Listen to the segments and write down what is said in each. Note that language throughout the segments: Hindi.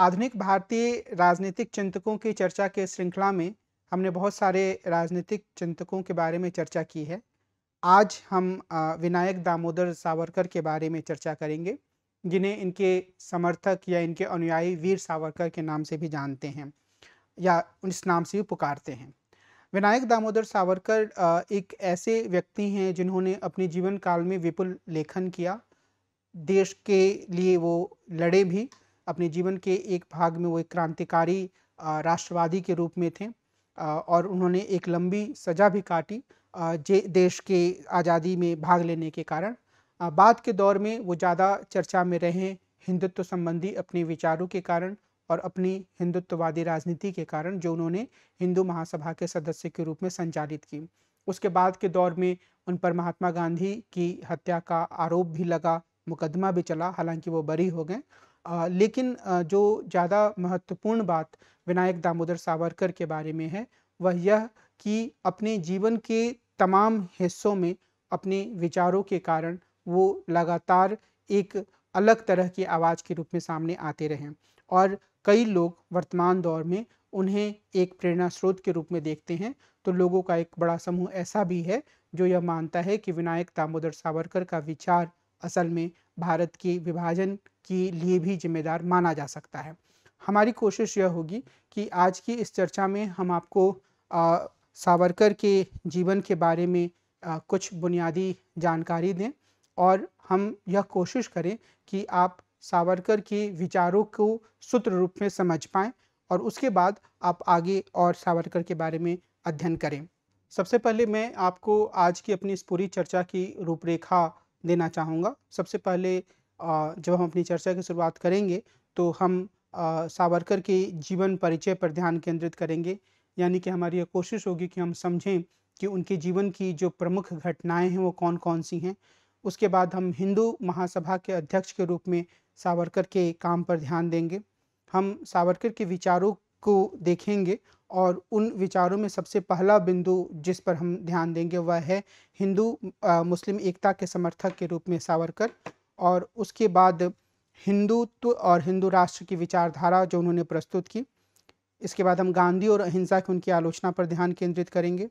आधुनिक भारतीय राजनीतिक चिंतकों की चर्चा के श्रृंखला में हमने बहुत सारे राजनीतिक चिंतकों के बारे में चर्चा की है आज हम विनायक दामोदर सावरकर के बारे में चर्चा करेंगे जिन्हें इनके समर्थक या इनके अनुयायी वीर सावरकर के नाम से भी जानते हैं या इस नाम से भी पुकारते हैं विनायक दामोदर सावरकर एक ऐसे व्यक्ति हैं जिन्होंने अपने जीवन काल में विपुल लेखन किया देश के लिए वो लड़े भी अपने जीवन के एक भाग में वो एक क्रांतिकारी राष्ट्रवादी के रूप में थे और उन्होंने एक लंबी सजा भी काटी जे देश के आज़ादी में भाग लेने के कारण बाद के दौर में वो ज़्यादा चर्चा में रहे हिंदुत्व संबंधी अपने विचारों के कारण और अपनी हिंदुत्ववादी राजनीति के कारण जो उन्होंने हिंदू महासभा के सदस्य के रूप में संचालित की उसके बाद के दौर में उन पर महात्मा गांधी की हत्या का आरोप भी लगा मुकदमा भी चला हालांकि वो बरी हो गए आ, लेकिन आ, जो ज़्यादा महत्वपूर्ण बात विनायक दामोदर सावरकर के बारे में है वह यह कि अपने जीवन के तमाम हिस्सों में अपने विचारों के कारण वो लगातार एक अलग तरह की आवाज़ के रूप में सामने आते रहे और कई लोग वर्तमान दौर में उन्हें एक प्रेरणा स्रोत के रूप में देखते हैं तो लोगों का एक बड़ा समूह ऐसा भी है जो यह मानता है कि विनायक दामोदर सावरकर का विचार असल में भारत के विभाजन के लिए भी जिम्मेदार माना जा सकता है हमारी कोशिश यह होगी कि आज की इस चर्चा में हम आपको आ, सावरकर के जीवन के बारे में आ, कुछ बुनियादी जानकारी दें और हम यह कोशिश करें कि आप सावरकर के विचारों को सूत्र रूप में समझ पाएं और उसके बाद आप आगे और सावरकर के बारे में अध्ययन करें सबसे पहले मैं आपको आज की अपनी इस पूरी चर्चा की रूपरेखा देना चाहूँगा सबसे पहले जब हम अपनी चर्चा की शुरुआत करेंगे तो हम सावरकर के जीवन परिचय पर ध्यान केंद्रित करेंगे यानी कि हमारी यह कोशिश होगी कि हम समझें कि उनके जीवन की जो प्रमुख घटनाएं हैं वो कौन कौन सी हैं उसके बाद हम हिंदू महासभा के अध्यक्ष के रूप में सावरकर के काम पर ध्यान देंगे हम सावरकर के विचारों को देखेंगे और उन विचारों में सबसे पहला बिंदु जिस पर हम ध्यान देंगे वह है हिंदू मुस्लिम एकता के समर्थक के रूप में सावरकर और उसके बाद हिंदुत्व और हिंदू राष्ट्र की विचारधारा जो उन्होंने प्रस्तुत की इसके बाद हम गांधी और अहिंसा की उनकी आलोचना पर ध्यान केंद्रित करेंगे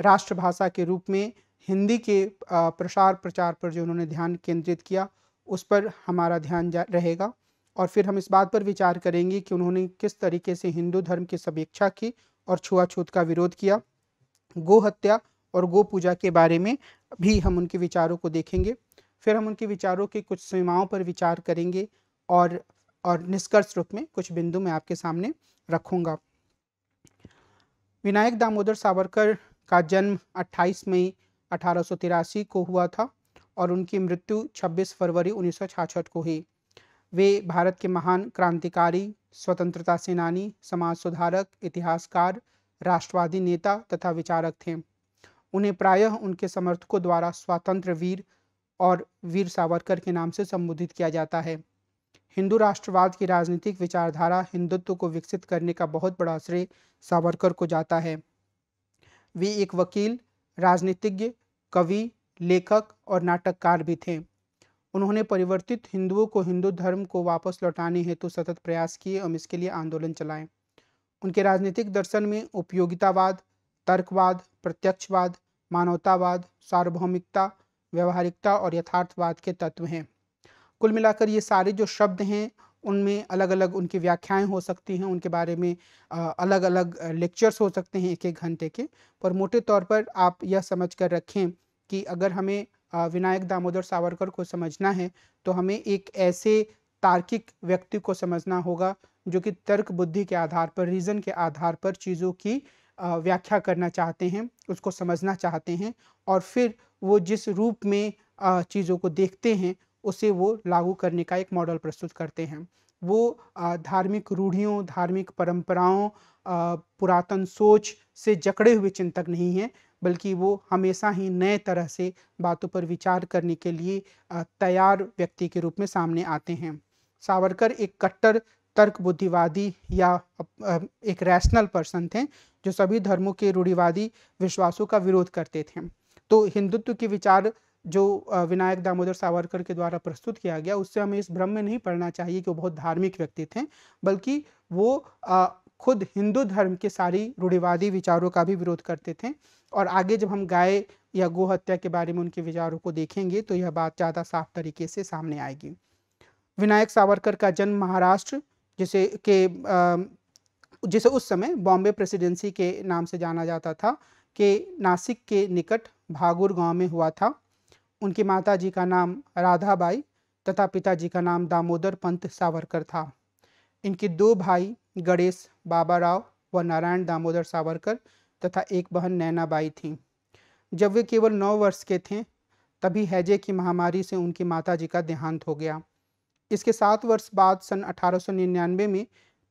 राष्ट्रभाषा के रूप में हिंदी के प्रसार प्रचार पर जो उन्होंने ध्यान केंद्रित किया उस पर हमारा ध्यान रहेगा और फिर हम इस बात पर विचार करेंगे कि उन्होंने किस तरीके से हिंदू धर्म की समीक्षा की और छुआछूत का विरोध किया गो हत्या और गो पूजा के बारे में भी हम उनके विचारों को देखेंगे फिर हम उनके विचारों के कुछ सीमाओं पर विचार करेंगे और और निष्कर्ष रूप में कुछ बिंदु मैं आपके सामने रखूंगा विनायक दामोदर सावरकर का जन्म 28 मई अठारह को हुआ था और उनकी मृत्यु 26 फरवरी उन्नीस को हुई वे भारत के महान क्रांतिकारी स्वतंत्रता सेनानी समाज सुधारक इतिहासकार राष्ट्रवादी नेता तथा विचारक थे उन्हें प्रायः उनके समर्थकों द्वारा स्वतंत्र वीर और वीर सावरकर के नाम से संबोधित किया जाता है हिंदू राष्ट्रवाद की राजनीतिक विचारधारा हिंदुत्व को विकसित करने का बहुत बड़ा श्रेय सावरकर को जाता है वे एक वकील राजनीतिज्ञ कवि लेखक और नाटककार भी थे उन्होंने परिवर्तित हिंदुओं को हिंदू धर्म को वापस लौटाने हेतु सतत प्रयास किए और इसके लिए आंदोलन चलाए उनके राजनीतिक दर्शन में उपयोगितावाद तर्कवाद प्रत्यक्षवाद मानवतावाद सार्वभौमिकता व्यवहारिकता और यथार्थवाद के तत्व हैं कुल मिलाकर ये सारे जो शब्द हैं उनमें अलग अलग उनकी व्याख्याएं हो सकती हैं उनके बारे में अलग अलग लेक्चर्स हो सकते हैं एक एक घंटे के पर मोटे तौर पर आप यह समझ कर रखें कि अगर हमें विनायक दामोदर सावरकर को समझना है तो हमें एक ऐसे तार्किक व्यक्ति को समझना होगा जो कि तर्क बुद्धि के आधार पर रीज़न के आधार पर चीज़ों की व्याख्या करना चाहते हैं उसको समझना चाहते हैं और फिर वो जिस रूप में चीज़ों को देखते हैं उसे वो लागू करने का एक मॉडल प्रस्तुत करते हैं वो धार्मिक रूढ़ियों धार्मिक परंपराओं पुरातन सोच से जकड़े हुए चिंतक नहीं हैं बल्कि वो हमेशा ही नए तरह से बातों पर विचार करने के लिए तैयार व्यक्ति के रूप में सामने आते हैं सावरकर एक कट्टर तर्क बुद्धिवादी या एक रैशनल पर्सन थे जो सभी धर्मों के रूढ़िवादी विश्वासों का विरोध करते थे तो हिंदुत्व के विचार जो विनायक दामोदर सावरकर के द्वारा प्रस्तुत किया गया उससे हमें इस भ्रम में नहीं पढ़ना चाहिए कि वो बहुत धार्मिक व्यक्ति थे बल्कि वो खुद हिंदू धर्म के सारी रूढ़िवादी विचारों का भी विरोध करते थे और आगे जब हम गाय या गोहत्या के बारे में उनके विचारों को देखेंगे तो यह बात ज़्यादा साफ तरीके से सामने आएगी विनायक सावरकर का जन्म महाराष्ट्र जिसे के जिसे उस समय बॉम्बे प्रेसिडेंसी के नाम से जाना जाता था के नासिक के निकट भागुर गांव में हुआ था उनकी माता जी का नाम राधाबाई तथा पिताजी का नाम दामोदर पंत सावरकर था इनके दो भाई गणेश बाबा राव व नारायण दामोदर सावरकर तथा एक बहन नैनाबाई थी जब वे केवल नौ वर्ष के थे तभी हैजे की महामारी से उनकी माता जी का देहांत हो गया इसके सात वर्ष बाद सन 1899 में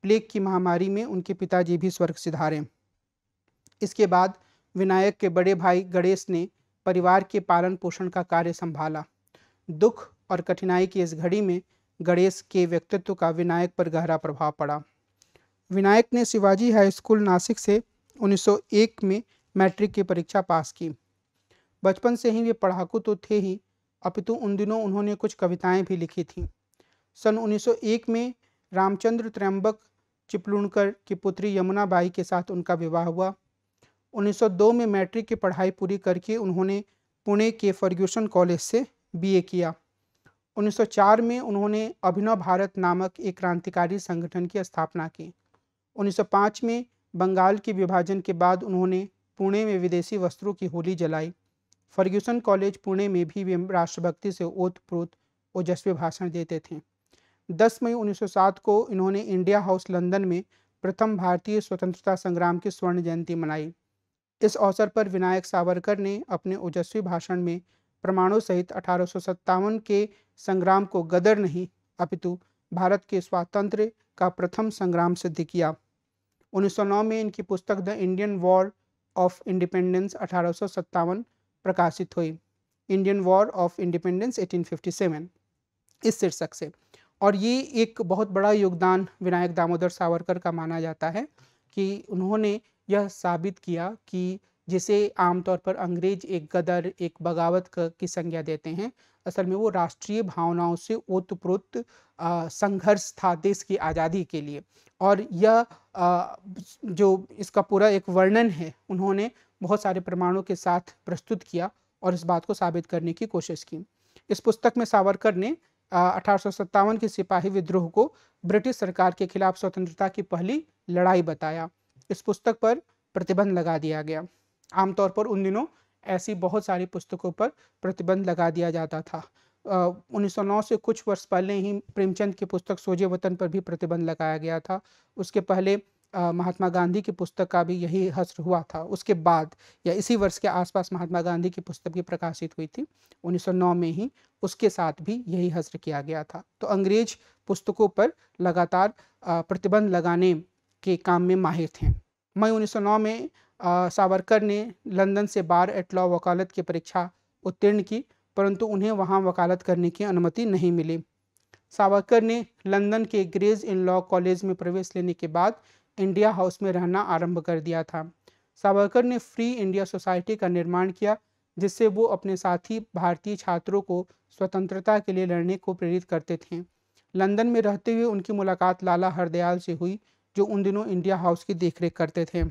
प्लेग की महामारी में उनके पिताजी भी स्वर्ग सिधारे इसके बाद विनायक के बड़े भाई गणेश ने परिवार के पालन पोषण का कार्य संभाला दुख और कठिनाई की इस घड़ी में गणेश के व्यक्तित्व का विनायक पर गहरा प्रभाव पड़ा विनायक ने शिवाजी हाई स्कूल नासिक से 1901 में मैट्रिक की परीक्षा पास की बचपन से ही वे पढ़ाकू तो थे ही अपितु उन दिनों उन्होंने कुछ कविताएं भी लिखी थीं सन 1901 में रामचंद्र त्र्यंबक चिपलुणकर की पुत्री यमुना बाई के साथ उनका विवाह हुआ 1902 में मैट्रिक की पढ़ाई पूरी करके उन्होंने पुणे के फर्ग्यूसन कॉलेज से बीए किया 1904 में उन्होंने अभिनव भारत नामक एक क्रांतिकारी संगठन की स्थापना की 1905 में बंगाल के विभाजन के बाद उन्होंने पुणे में विदेशी वस्त्रों की होली जलाई फर्ग्यूसन कॉलेज पुणे में भी राष्ट्रभक्ति से ओत प्रोत ओजस्वी भाषण देते थे 10 मई 1907 को इन्होंने इंडिया हाउस लंदन में प्रथम भारतीय स्वतंत्रता संग्राम की स्वर्ण जयंती मनाई इस अवसर पर विनायक सावरकर ने अपने ओजस्वी भाषण में प्रमाणों सहित अठारह के संग्राम को गदर नहीं अपितु भारत के स्वातंत्र का प्रथम संग्राम सिद्ध किया 1909 में इनकी पुस्तक the Indian war of independence अठारह प्रकाशित हुई इंडियन वॉर ऑफ इंडिपेंडेंस 1857 इस शीर्षक से और ये एक बहुत बड़ा योगदान विनायक दामोदर सावरकर का माना जाता है कि उन्होंने यह साबित किया कि जिसे आमतौर पर अंग्रेज एक गदर एक बगावत की संज्ञा देते हैं असल में वो राष्ट्रीय भावनाओं से ओतप्रोत संघर्ष था देश की आज़ादी के लिए और यह जो इसका पूरा एक वर्णन है उन्होंने बहुत सारे प्रमाणों के साथ प्रस्तुत किया और इस बात को साबित करने की कोशिश की इस पुस्तक में सावरकर ने अठारह के सिपाही विद्रोह को ब्रिटिश सरकार के खिलाफ स्वतंत्रता की पहली लड़ाई बताया इस पुस्तक पर प्रतिबंध लगा दिया गया आमतौर पर उन दिनों ऐसी बहुत सारी पुस्तकों पर प्रतिबंध लगा दिया जाता था उन्नीस uh, से कुछ वर्ष पहले ही प्रेमचंद की पुस्तक सोजे वतन पर भी प्रतिबंध लगाया गया था उसके पहले uh, महात्मा गांधी की पुस्तक का भी यही हस्र हुआ था उसके बाद या इसी वर्ष के आसपास महात्मा गांधी की पुस्तक भी प्रकाशित हुई थी 1909 में ही उसके साथ भी यही हस्र किया गया था तो अंग्रेज पुस्तकों पर लगातार uh, प्रतिबंध लगाने के काम में माहिर थे मई 1909 में सावरकर ने लंदन से बार एट लॉ वकालत की परीक्षा उत्तीर्ण की परंतु उन्हें वहां वकालत करने की अनुमति नहीं मिली सावरकर ने लंदन के ग्रेज इन लॉ कॉलेज में प्रवेश लेने के बाद इंडिया हाउस में रहना आरंभ कर दिया था सावरकर ने फ्री इंडिया सोसाइटी का निर्माण किया जिससे वो अपने साथी भारतीय छात्रों को स्वतंत्रता के लिए लड़ने को प्रेरित करते थे लंदन में रहते हुए उनकी मुलाकात लाला हरदयाल से हुई जो उन दिनों इंडिया हाउस की देखरेख करते थे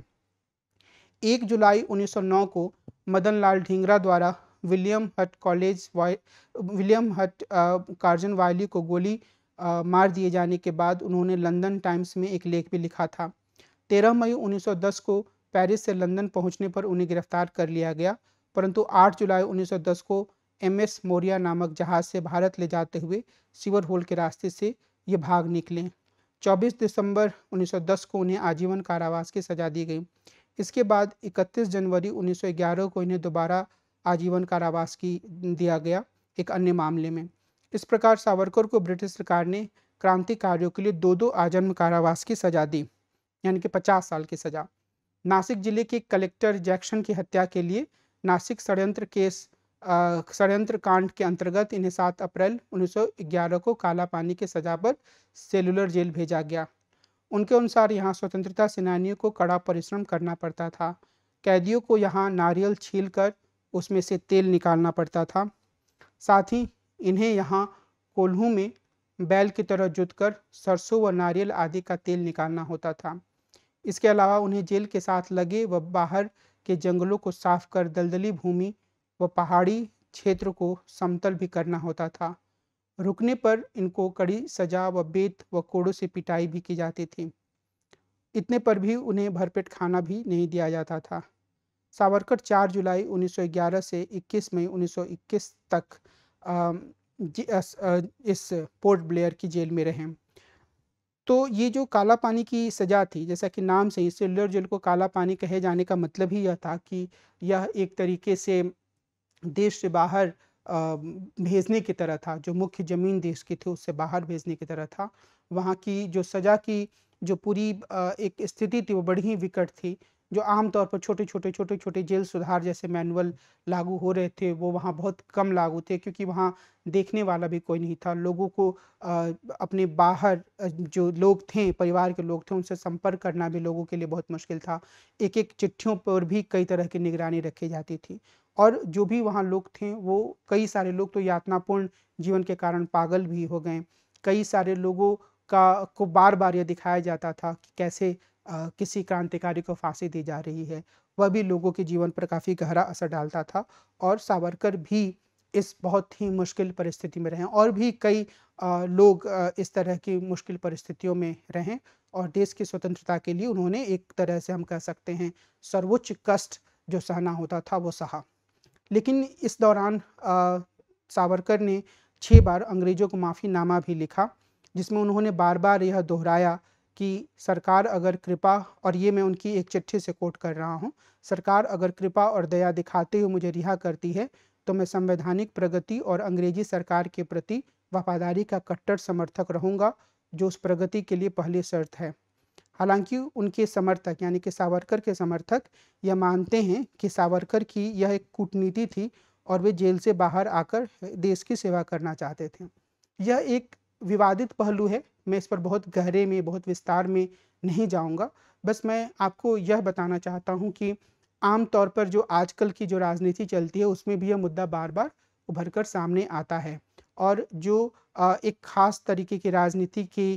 एक जुलाई 1909 को मदन लाल ढींगरा द्वारा William Hutt college William Hutt Curzon Wyllie को गोली आ, मार दिए जाने के बाद उन्होंने लंदन टाइम्स में एक लेख भी लिखा था 13 मई 1910 को पेरिस से लंदन पहुंचने पर उन्हें गिरफ्तार कर लिया गया परंतु 8 जुलाई 1910 को एम एस मोरिया नामक जहाज से भारत ले जाते हुए सिवर होल के रास्ते से ये भाग निकले 24 दिसंबर 1910 को उन्हें आजीवन कारावास की सजा दी गई इसके बाद 31 जनवरी 1911 को इन्हें दोबारा आजीवन कारावास की दिया गया एक अन्य मामले में इस प्रकार सावरकर को ब्रिटिश सरकार ने क्रांति के लिए दो दो आजन्म कारावास की सजा दी यानी कि 50 साल की सजा नासिक जिले के कलेक्टर जैक्शन की हत्या के लिए नासिक षडयंत्र केस षडयंत्र कांड के अंतर्गत इन्हें 7 अप्रैल 1911 को काला पानी के सजा पर सेलुलर जेल भेजा गया उनके अनुसार यहाँ स्वतंत्रता सेनानियों को कड़ा परिश्रम करना पड़ता था कैदियों को यहाँ नारियल छील कर उसमें से तेल निकालना पड़ता था साथ ही इन्हें यहाँ कोल्हू में बैल की तरह जुत कर सरसों व नारियल आदि का तेल निकालना होता था इसके अलावा उन्हें जेल के साथ लगे व बाहर के जंगलों को साफ कर दलदली भूमि व पहाड़ी क्षेत्र को समतल भी करना होता था रुकने पर इनको कड़ी सजा व बेत व कोड़ों से पिटाई भी की जाती थी इतने पर भी उन्हें भरपेट खाना भी नहीं दिया जाता था सावरकर 4 जुलाई 1911 से 21 मई 1921 तक इस पोर्ट ब्लेयर की जेल में रहे तो ये जो काला पानी की सज़ा थी जैसा कि नाम से ही सिल्लर जेल को काला पानी कहे जाने का मतलब ही यह था कि यह एक तरीके से देश से बाहर भेजने की तरह था जो मुख्य ज़मीन देश की थी उससे बाहर भेजने की तरह था वहाँ की जो सज़ा की जो पूरी एक स्थिति थी वो बड़ी ही विकट थी जो आमतौर पर छोटे छोटे छोटे छोटे जेल सुधार जैसे मैनुअल लागू हो रहे थे वो वहाँ बहुत कम लागू थे क्योंकि वहाँ देखने वाला भी कोई नहीं था लोगों को अपने बाहर जो लोग थे परिवार के लोग थे उनसे संपर्क करना भी लोगों के लिए बहुत मुश्किल था एक एक चिट्ठियों पर भी कई तरह की निगरानी रखी जाती थी और जो भी वहाँ लोग थे वो कई सारे लोग तो यातनापूर्ण जीवन के कारण पागल भी हो गए कई सारे लोगों का को बार बार ये दिखाया जाता था कि कैसे किसी क्रांतिकारी को फांसी दी जा रही है वह भी लोगों के जीवन पर काफ़ी गहरा असर डालता था और सावरकर भी इस बहुत ही मुश्किल परिस्थिति में रहें और भी कई लोग इस तरह की मुश्किल परिस्थितियों में रहें और देश की स्वतंत्रता के लिए उन्होंने एक तरह से हम कह सकते हैं सर्वोच्च कष्ट जो सहना होता था वो सहा लेकिन इस दौरान सावरकर ने छः बार अंग्रेज़ों को माफ़ीनामा भी लिखा जिसमें उन्होंने बार बार यह दोहराया कि सरकार अगर कृपा और ये मैं उनकी एक चिट्ठी से कोट कर रहा हूँ सरकार अगर कृपा और दया दिखाते हुए मुझे रिहा करती है तो मैं संवैधानिक प्रगति और अंग्रेजी सरकार के प्रति वफादारी का कट्टर समर्थक रहूँगा जो उस प्रगति के लिए पहली शर्त है हालांकि उनके समर्थक यानी कि सावरकर के समर्थक यह मानते हैं कि सावरकर की यह एक कूटनीति थी और वे जेल से बाहर आकर देश की सेवा करना चाहते थे यह एक विवादित पहलू है मैं इस पर बहुत गहरे में बहुत विस्तार में नहीं जाऊंगा बस मैं आपको यह बताना चाहता हूं कि आम तौर पर जो आजकल की जो राजनीति चलती है उसमें भी यह मुद्दा बार बार उभर कर सामने आता है और जो एक खास तरीके की राजनीति की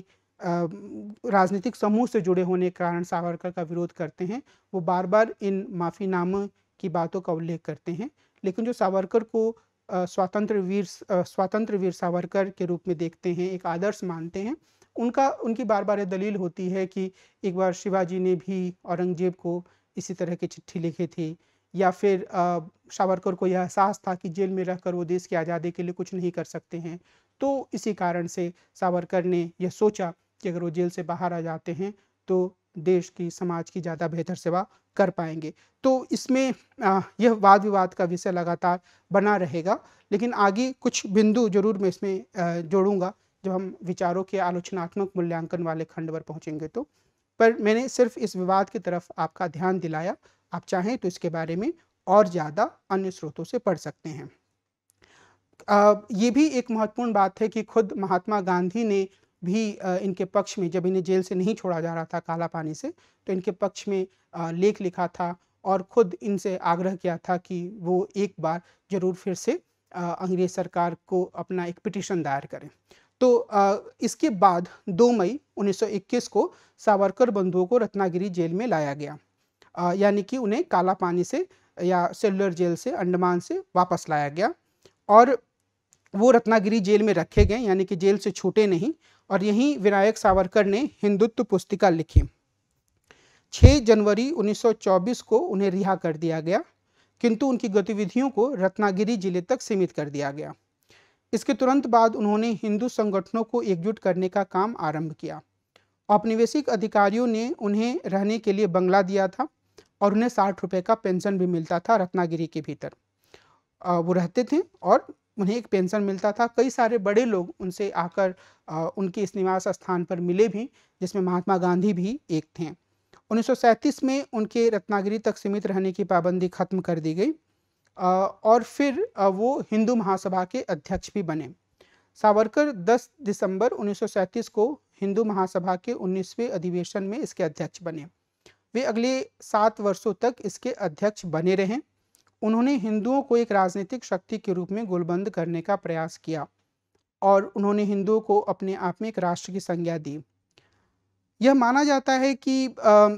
राजनीतिक समूह से जुड़े होने के कारण सावरकर का विरोध करते हैं वो बार बार इन नाम की बातों का उल्लेख करते हैं लेकिन जो सावरकर को स्वतंत्र वीर स्वतंत्र वीर सावरकर के रूप में देखते हैं एक आदर्श मानते हैं उनका उनकी बार बार दलील होती है कि एक बार शिवाजी ने भी औरंगजेब को इसी तरह की चिट्ठी लिखी थी या फिर सावरकर को यह एहसास था कि जेल में रहकर वो देश की आज़ादी के लिए कुछ नहीं कर सकते हैं तो इसी कारण से सावरकर ने यह सोचा कि अगर वो जेल से बाहर आ जाते हैं तो देश की समाज की ज़्यादा बेहतर सेवा कर पाएंगे तो इसमें यह वाद विवाद का विषय लगातार बना रहेगा लेकिन आगे कुछ बिंदु जरूर मैं इसमें जोड़ूंगा जब हम विचारों के आलोचनात्मक मूल्यांकन वाले खंड पर पहुंचेंगे तो पर मैंने सिर्फ इस विवाद की तरफ आपका ध्यान दिलाया आप चाहें तो इसके बारे में और ज़्यादा अन्य स्रोतों से पढ़ सकते हैं ये भी एक महत्वपूर्ण बात है कि खुद महात्मा गांधी ने भी इनके पक्ष में जब इन्हें जेल से नहीं छोड़ा जा रहा था काला पानी से तो इनके पक्ष में लेख लिखा था और खुद इनसे आग्रह किया था कि वो एक बार जरूर फिर से अंग्रेज सरकार को अपना एक पिटिशन दायर करें तो आ, इसके बाद 2 मई 1921 को सावरकर बंधुओं को रत्नागिरी जेल में लाया गया यानी कि उन्हें काला पानी से या सेलुलर जेल से अंडमान से वापस लाया गया और वो रत्नागिरी जेल में रखे गए यानी कि जेल से छूटे नहीं और यहीं विनायक सावरकर ने हिंदुत्व पुस्तिका लिखी 6 जनवरी 1924 को उन्हें रिहा कर दिया गया किंतु उनकी गतिविधियों को रत्नागिरी जिले तक सीमित कर दिया गया इसके तुरंत बाद उन्होंने हिंदू संगठनों को एकजुट करने का काम आरंभ किया औपनिवेशिक अधिकारियों ने उन्हें रहने के लिए बंगला दिया था और उन्हें साठ रुपये का पेंशन भी मिलता था रत्नागिरी के भीतर वो रहते थे और उन्हें एक पेंशन मिलता था कई सारे बड़े लोग उनसे आकर उनके इस निवास स्थान पर मिले भी जिसमें महात्मा गांधी भी एक थे 1937 में उनके रत्नागिरी तक सीमित रहने की पाबंदी खत्म कर दी गई और फिर वो हिंदू महासभा के अध्यक्ष भी बने सावरकर 10 दिसंबर 1937 को हिंदू महासभा के 19वें अधिवेशन में इसके अध्यक्ष बने वे अगले सात वर्षों तक इसके अध्यक्ष बने रहे उन्होंने हिंदुओं को एक राजनीतिक शक्ति के रूप में गोलबंद करने का प्रयास किया और उन्होंने हिंदुओं को अपने आप में एक राष्ट्र की संज्ञा दी यह माना जाता है कि आ,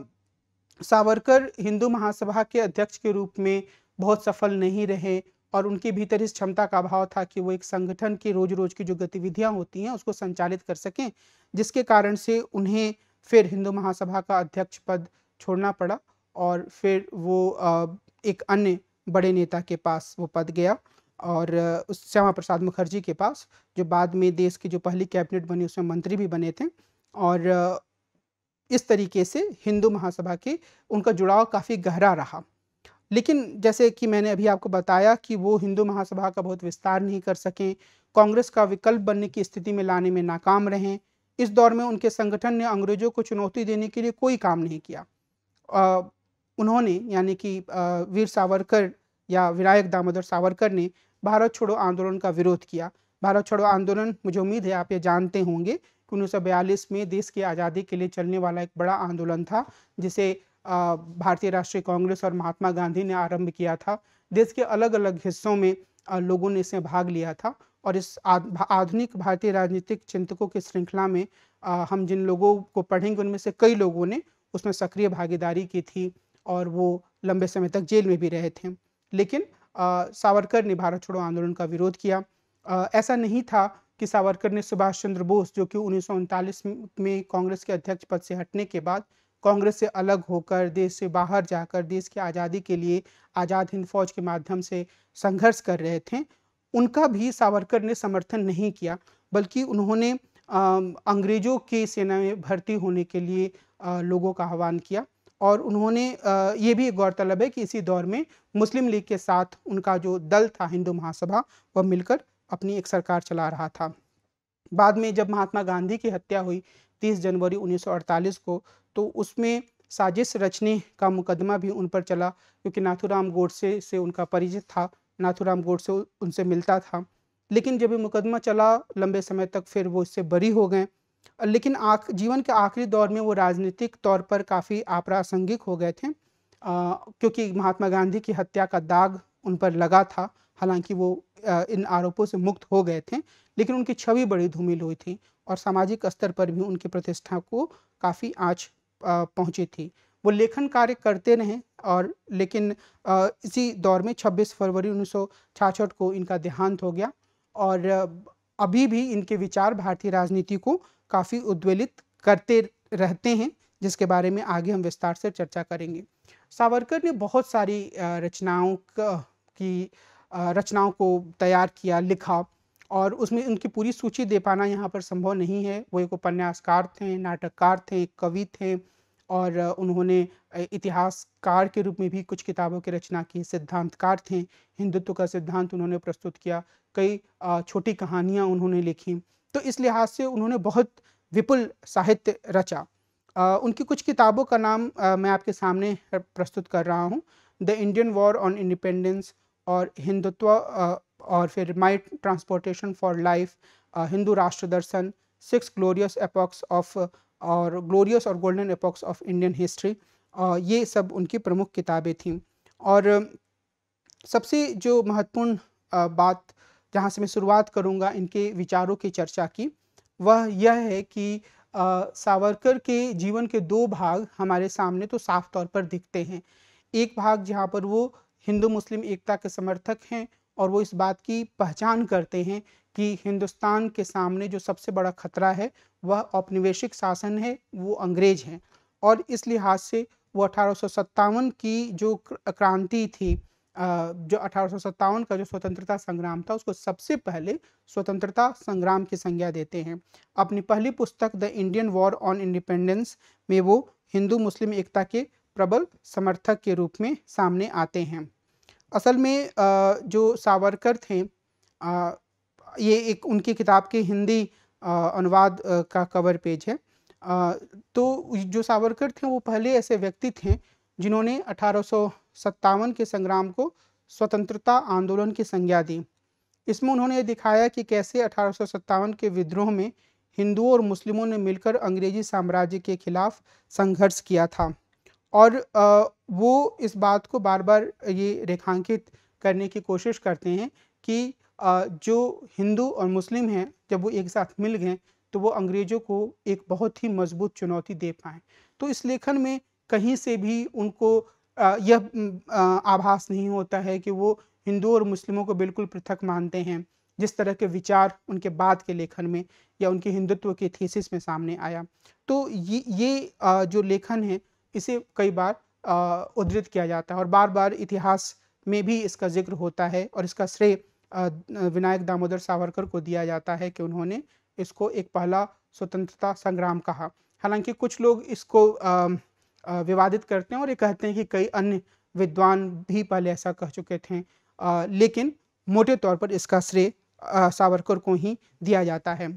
सावरकर हिंदू महासभा के अध्यक्ष के रूप में बहुत सफल नहीं रहे और उनके भीतर इस क्षमता का अभाव था कि वो एक संगठन की रोज रोज की जो गतिविधियां होती हैं उसको संचालित कर सकें जिसके कारण से उन्हें फिर हिंदू महासभा का अध्यक्ष पद छोड़ना पड़ा और फिर वो एक अन्य बड़े नेता के पास वो पद गया और उस श्यामा प्रसाद मुखर्जी के पास जो बाद में देश की जो पहली कैबिनेट बनी उसमें मंत्री भी बने थे और इस तरीके से हिंदू महासभा के उनका जुड़ाव काफ़ी गहरा रहा लेकिन जैसे कि मैंने अभी आपको बताया कि वो हिंदू महासभा का बहुत विस्तार नहीं कर सकें कांग्रेस का विकल्प बनने की स्थिति में लाने में नाकाम रहें इस दौर में उनके संगठन ने अंग्रेजों को चुनौती देने के लिए कोई काम नहीं किया आ, उन्होंने यानी कि वीर सावरकर या विनायक दामोदर सावरकर ने भारत छोड़ो आंदोलन का विरोध किया भारत छोड़ो आंदोलन मुझे उम्मीद है आप ये जानते होंगे कि उन्नीस में देश की आज़ादी के लिए चलने वाला एक बड़ा आंदोलन था जिसे भारतीय राष्ट्रीय कांग्रेस और महात्मा गांधी ने आरंभ किया था देश के अलग अलग हिस्सों में लोगों ने इसमें भाग लिया था और इस आधुनिक भारतीय राजनीतिक चिंतकों की श्रृंखला में हम जिन लोगों को पढ़ेंगे उनमें से कई लोगों ने उसमें सक्रिय भागीदारी की थी और वो लंबे समय तक जेल में भी रहे थे लेकिन सावरकर ने भारत छोड़ो आंदोलन का विरोध किया ऐसा नहीं था कि सावरकर ने सुभाष चंद्र बोस जो कि उन्नीस में कांग्रेस के अध्यक्ष पद से हटने के बाद कांग्रेस से अलग होकर देश से बाहर जाकर देश की आज़ादी के लिए आज़ाद हिंद फौज के माध्यम से संघर्ष कर रहे थे उनका भी सावरकर ने समर्थन नहीं किया बल्कि उन्होंने अंग्रेज़ों की सेना में भर्ती होने के लिए लोगों का आह्वान किया और उन्होंने ये भी गौरतलब है कि इसी दौर में मुस्लिम लीग के साथ उनका जो दल था हिंदू महासभा वह मिलकर अपनी एक सरकार चला रहा था बाद में जब महात्मा गांधी की हत्या हुई 30 जनवरी 1948 को तो उसमें साजिश रचने का मुकदमा भी उन पर चला क्योंकि नाथुराम गोडसे से उनका परिचित था नाथुराम गोडसे उनसे मिलता था लेकिन जब ये मुकदमा चला लंबे समय तक फिर वो इससे बरी हो गए लेकिन आख जीवन के आखिरी दौर में वो राजनीतिक तौर पर काफ़ी आप्रासंगिक हो गए थे आ, क्योंकि महात्मा गांधी की हत्या का दाग उन पर लगा था हालांकि वो आ, इन आरोपों से मुक्त हो गए थे लेकिन उनकी छवि बड़ी धूमिल हुई थी और सामाजिक स्तर पर भी उनकी प्रतिष्ठा को काफ़ी आँच पहुँची थी वो लेखन कार्य करते रहे और लेकिन इसी दौर में 26 फरवरी उन्नीस को इनका देहांत हो गया और अभी भी इनके विचार भारतीय राजनीति को काफ़ी उद्वेलित करते रहते हैं जिसके बारे में आगे हम विस्तार से चर्चा करेंगे सावरकर ने बहुत सारी रचनाओं की रचनाओं को तैयार किया लिखा और उसमें उनकी पूरी सूची दे पाना यहाँ पर संभव नहीं है वो एक उपन्यासकार थे नाटककार थे कवि थे और उन्होंने इतिहासकार के रूप में भी कुछ किताबों की रचना की सिद्धांतकार थे हिंदुत्व का सिद्धांत उन्होंने प्रस्तुत किया कई छोटी कहानियाँ उन्होंने लिखी तो इस लिहाज से उन्होंने बहुत विपुल साहित्य रचा उनकी कुछ किताबों का नाम मैं आपके सामने प्रस्तुत कर रहा हूँ the Indian war on independence और हिंदुत्व और फिर my transportation for life Hindu Rashtra Darshan six glorious epochs of और ग्लोरियस और golden epochs of Indian history ये सब उनकी प्रमुख किताबें थीं और सबसे जो महत्वपूर्ण बात जहाँ से मैं शुरुआत करूँगा इनके विचारों की चर्चा की वह यह है कि सावरकर के जीवन के दो भाग हमारे सामने तो साफ तौर पर दिखते हैं एक भाग जहाँ पर वो हिंदू मुस्लिम एकता के समर्थक हैं और वो इस बात की पहचान करते हैं कि हिंदुस्तान के सामने जो सबसे बड़ा खतरा है वह औपनिवेशिक शासन है वो अंग्रेज हैं और इस लिहाज से वो अठारह की जो क्रांति थी जो अठारह का जो स्वतंत्रता संग्राम था उसको सबसे पहले स्वतंत्रता संग्राम की संज्ञा देते हैं अपनी पहली पुस्तक the Indian war on independence में वो हिंदू मुस्लिम एकता के प्रबल समर्थक के रूप में सामने आते हैं असल में जो सावरकर थे ये एक उनकी किताब के हिंदी अनुवाद का कवर पेज है तो जो सावरकर थे वो पहले ऐसे व्यक्ति थे जिन्होंने अठारह के संग्राम को स्वतंत्रता आंदोलन की संज्ञा दी इसमें उन्होंने दिखाया कि कैसे अठारह के विद्रोह में हिंदुओं और मुस्लिमों ने मिलकर अंग्रेजी साम्राज्य के खिलाफ संघर्ष किया था और वो इस बात को बार बार ये रेखांकित करने की कोशिश करते हैं कि जो हिंदू और मुस्लिम हैं जब वो एक साथ मिल गए तो वो अंग्रेज़ों को एक बहुत ही मजबूत चुनौती दे पाए तो इस लेखन में कहीं से भी उनको यह आभास नहीं होता है कि वो हिंदू और मुस्लिमों को बिल्कुल पृथक मानते हैं जिस तरह के विचार उनके बाद के लेखन में या उनके हिंदुत्व के थीसिस में सामने आया तो ये ये जो लेखन है इसे कई बार उद्धृत किया जाता है और बार बार इतिहास में भी इसका जिक्र होता है और इसका श्रेय विनायक दामोदर सावरकर को दिया जाता है कि उन्होंने इसको एक पहला स्वतंत्रता संग्राम कहा हालांकि कुछ लोग इसको आ, आ, विवादित करते हैं और ये कहते हैं कि कई अन्य विद्वान भी पहले ऐसा कह चुके थे आ, लेकिन मोटे तौर पर इसका श्रेय सावरकर को ही दिया जाता है